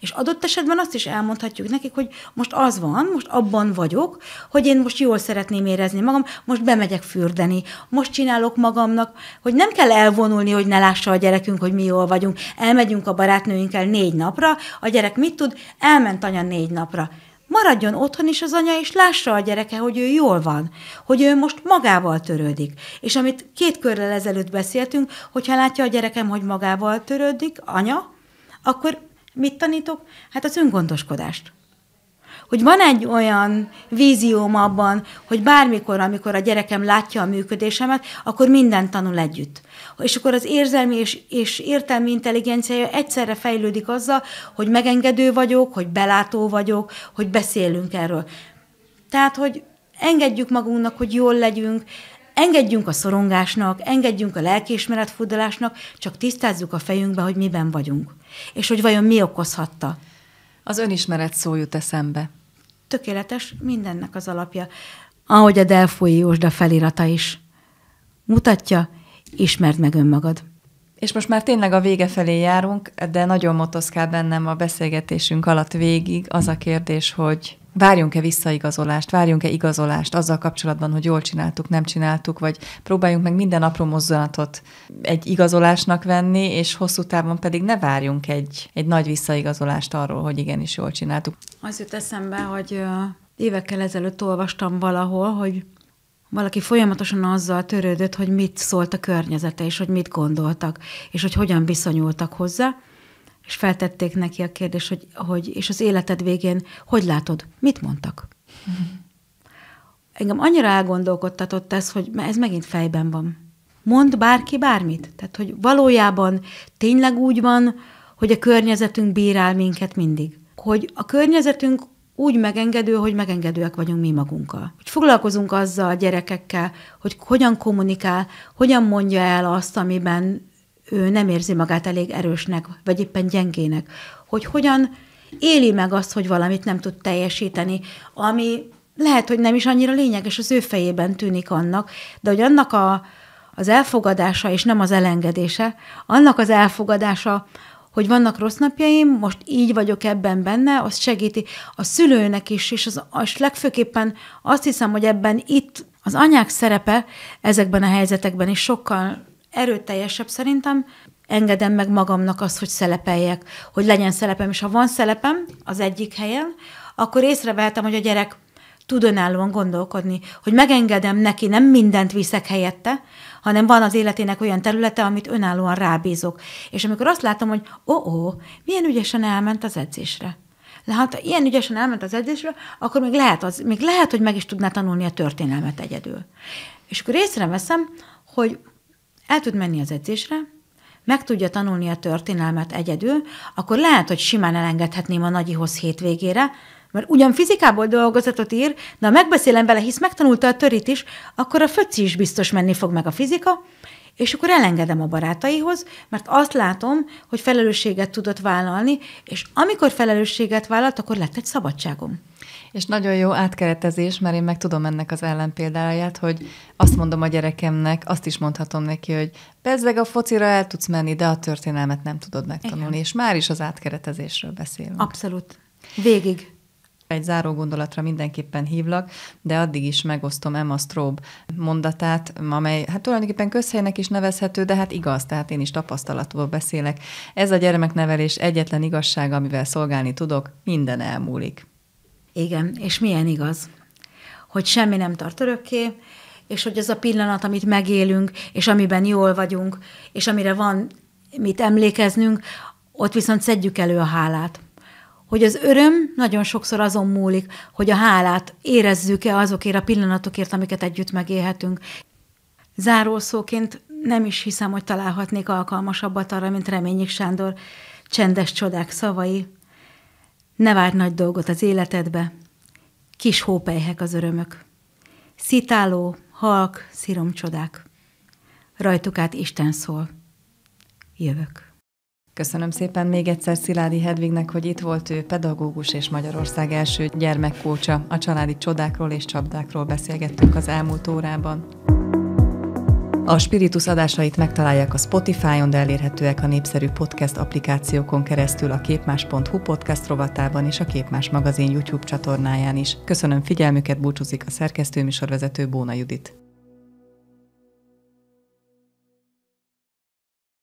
És adott esetben azt is elmondhatjuk nekik, hogy most az van, most abban vagyok, hogy én most jól szeretném érezni magam, most bemegyek fürdeni, most csinálok magamnak, hogy nem kell elvonulni, hogy ne lássa a gyerekünk, hogy mi jól vagyunk. Elmegyünk a barátnőinkkel négy napra, a gyerek mit tud? Elment anya négy napra maradjon otthon is az anya, és lássa a gyereke, hogy ő jól van, hogy ő most magával törődik. És amit két körrel ezelőtt beszéltünk, hogyha látja a gyerekem, hogy magával törődik, anya, akkor Mit tanítok? Hát az öngondoskodást. Hogy van egy olyan vízióm abban, hogy bármikor, amikor a gyerekem látja a működésemet, akkor mindent tanul együtt. És akkor az érzelmi és, és értelmi intelligenciája egyszerre fejlődik azzal, hogy megengedő vagyok, hogy belátó vagyok, hogy beszélünk erről. Tehát, hogy engedjük magunknak, hogy jól legyünk, Engedjünk a szorongásnak, engedjünk a lelkiismeret csak tisztázzuk a fejünkbe, hogy miben vagyunk, és hogy vajon mi okozhatta. Az önismeret szó jut eszembe. Tökéletes, mindennek az alapja. Ahogy a Delfói Józsda felirata is. Mutatja, ismerd meg önmagad. És most már tényleg a vége felé járunk, de nagyon motoszkál bennem a beszélgetésünk alatt végig az a kérdés, hogy várjunk-e visszaigazolást, várjunk-e igazolást azzal kapcsolatban, hogy jól csináltuk, nem csináltuk, vagy próbáljunk meg minden apró mozzanatot egy igazolásnak venni, és hosszú távon pedig ne várjunk egy, egy nagy visszaigazolást arról, hogy igenis jól csináltuk. Az jut eszembe, hogy évekkel ezelőtt olvastam valahol, hogy valaki folyamatosan azzal törődött, hogy mit szólt a környezete, és hogy mit gondoltak, és hogy hogyan viszonyultak hozzá, és feltették neki a kérdést, hogy, hogy és az életed végén hogy látod, mit mondtak? Engem annyira elgondolkodtatott ez, hogy ez megint fejben van. Mond bárki bármit. Tehát, hogy valójában tényleg úgy van, hogy a környezetünk bírál minket mindig. Hogy a környezetünk úgy megengedő, hogy megengedőek vagyunk mi magunkkal. Hogy foglalkozunk azzal a gyerekekkel, hogy hogyan kommunikál, hogyan mondja el azt, amiben ő nem érzi magát elég erősnek, vagy éppen gyengének, hogy hogyan éli meg azt, hogy valamit nem tud teljesíteni, ami lehet, hogy nem is annyira lényeges, az ő fejében tűnik annak, de hogy annak a, az elfogadása, és nem az elengedése, annak az elfogadása, hogy vannak rossz napjaim, most így vagyok ebben benne, az segíti a szülőnek is, és, az, és legfőképpen azt hiszem, hogy ebben itt az anyák szerepe ezekben a helyzetekben is sokkal erőteljesebb szerintem, engedem meg magamnak azt, hogy szelepeljek, hogy legyen szelepem, és ha van szelepem az egyik helyen, akkor észrevehetem, hogy a gyerek tud önállóan gondolkodni, hogy megengedem neki, nem mindent viszek helyette, hanem van az életének olyan területe, amit önállóan rábízok. És amikor azt látom, hogy ó, ó milyen ügyesen elment az edzésre. Hát, ha ilyen ügyesen elment az edzésre, akkor még lehet, az, még lehet, hogy meg is tudná tanulni a történelmet egyedül. És akkor észreveszem, hogy el tud menni az edzésre, meg tudja tanulni a történelmet egyedül, akkor lehet, hogy simán elengedhetném a nagyihoz hétvégére, mert ugyan fizikából dolgozatot ír, de ha megbeszélem vele, hisz megtanulta a törit is, akkor a föci is biztos menni fog meg a fizika, és akkor elengedem a barátaihoz, mert azt látom, hogy felelősséget tudott vállalni, és amikor felelősséget vállalt, akkor lett egy szabadságom. És nagyon jó átkeretezés, mert én meg tudom ennek az ellenpéldáját, hogy azt mondom a gyerekemnek, azt is mondhatom neki, hogy bezzeg a focira el tudsz menni, de a történelmet nem tudod megtanulni, Igen. és már is az átkeretezésről beszélünk. Abszolút. Végig egy záró gondolatra mindenképpen hívlak, de addig is megosztom Emma Strobe mondatát, amely hát tulajdonképpen közhelynek is nevezhető, de hát igaz, tehát én is tapasztalatból beszélek. Ez a gyermeknevelés egyetlen igazság, amivel szolgálni tudok, minden elmúlik. Igen, és milyen igaz, hogy semmi nem tart örökké, és hogy ez a pillanat, amit megélünk, és amiben jól vagyunk, és amire van mit emlékeznünk, ott viszont szedjük elő a hálát hogy az öröm nagyon sokszor azon múlik, hogy a hálát érezzük-e azokért a pillanatokért, amiket együtt megélhetünk. Zárószóként nem is hiszem, hogy találhatnék alkalmasabbat arra, mint Reményik Sándor csendes csodák szavai. Ne várj nagy dolgot az életedbe, kis hópejhek az örömök. Szitáló, halk, szírom csodák. Rajtuk át Isten szól. Jövök. Köszönöm szépen még egyszer Sziládi Hedvignek, hogy itt volt ő, pedagógus és Magyarország első gyermekkócsa. A családi csodákról és csapdákról beszélgettünk az elmúlt órában. A Spiritus adásait megtalálják a Spotify-on, de elérhetőek a népszerű podcast applikációkon keresztül a képmás.hu podcast rovatában és a Képmás magazin YouTube csatornáján is. Köszönöm figyelmüket, búcsúzik a szerkesztőműsorvezető Bóna Judit.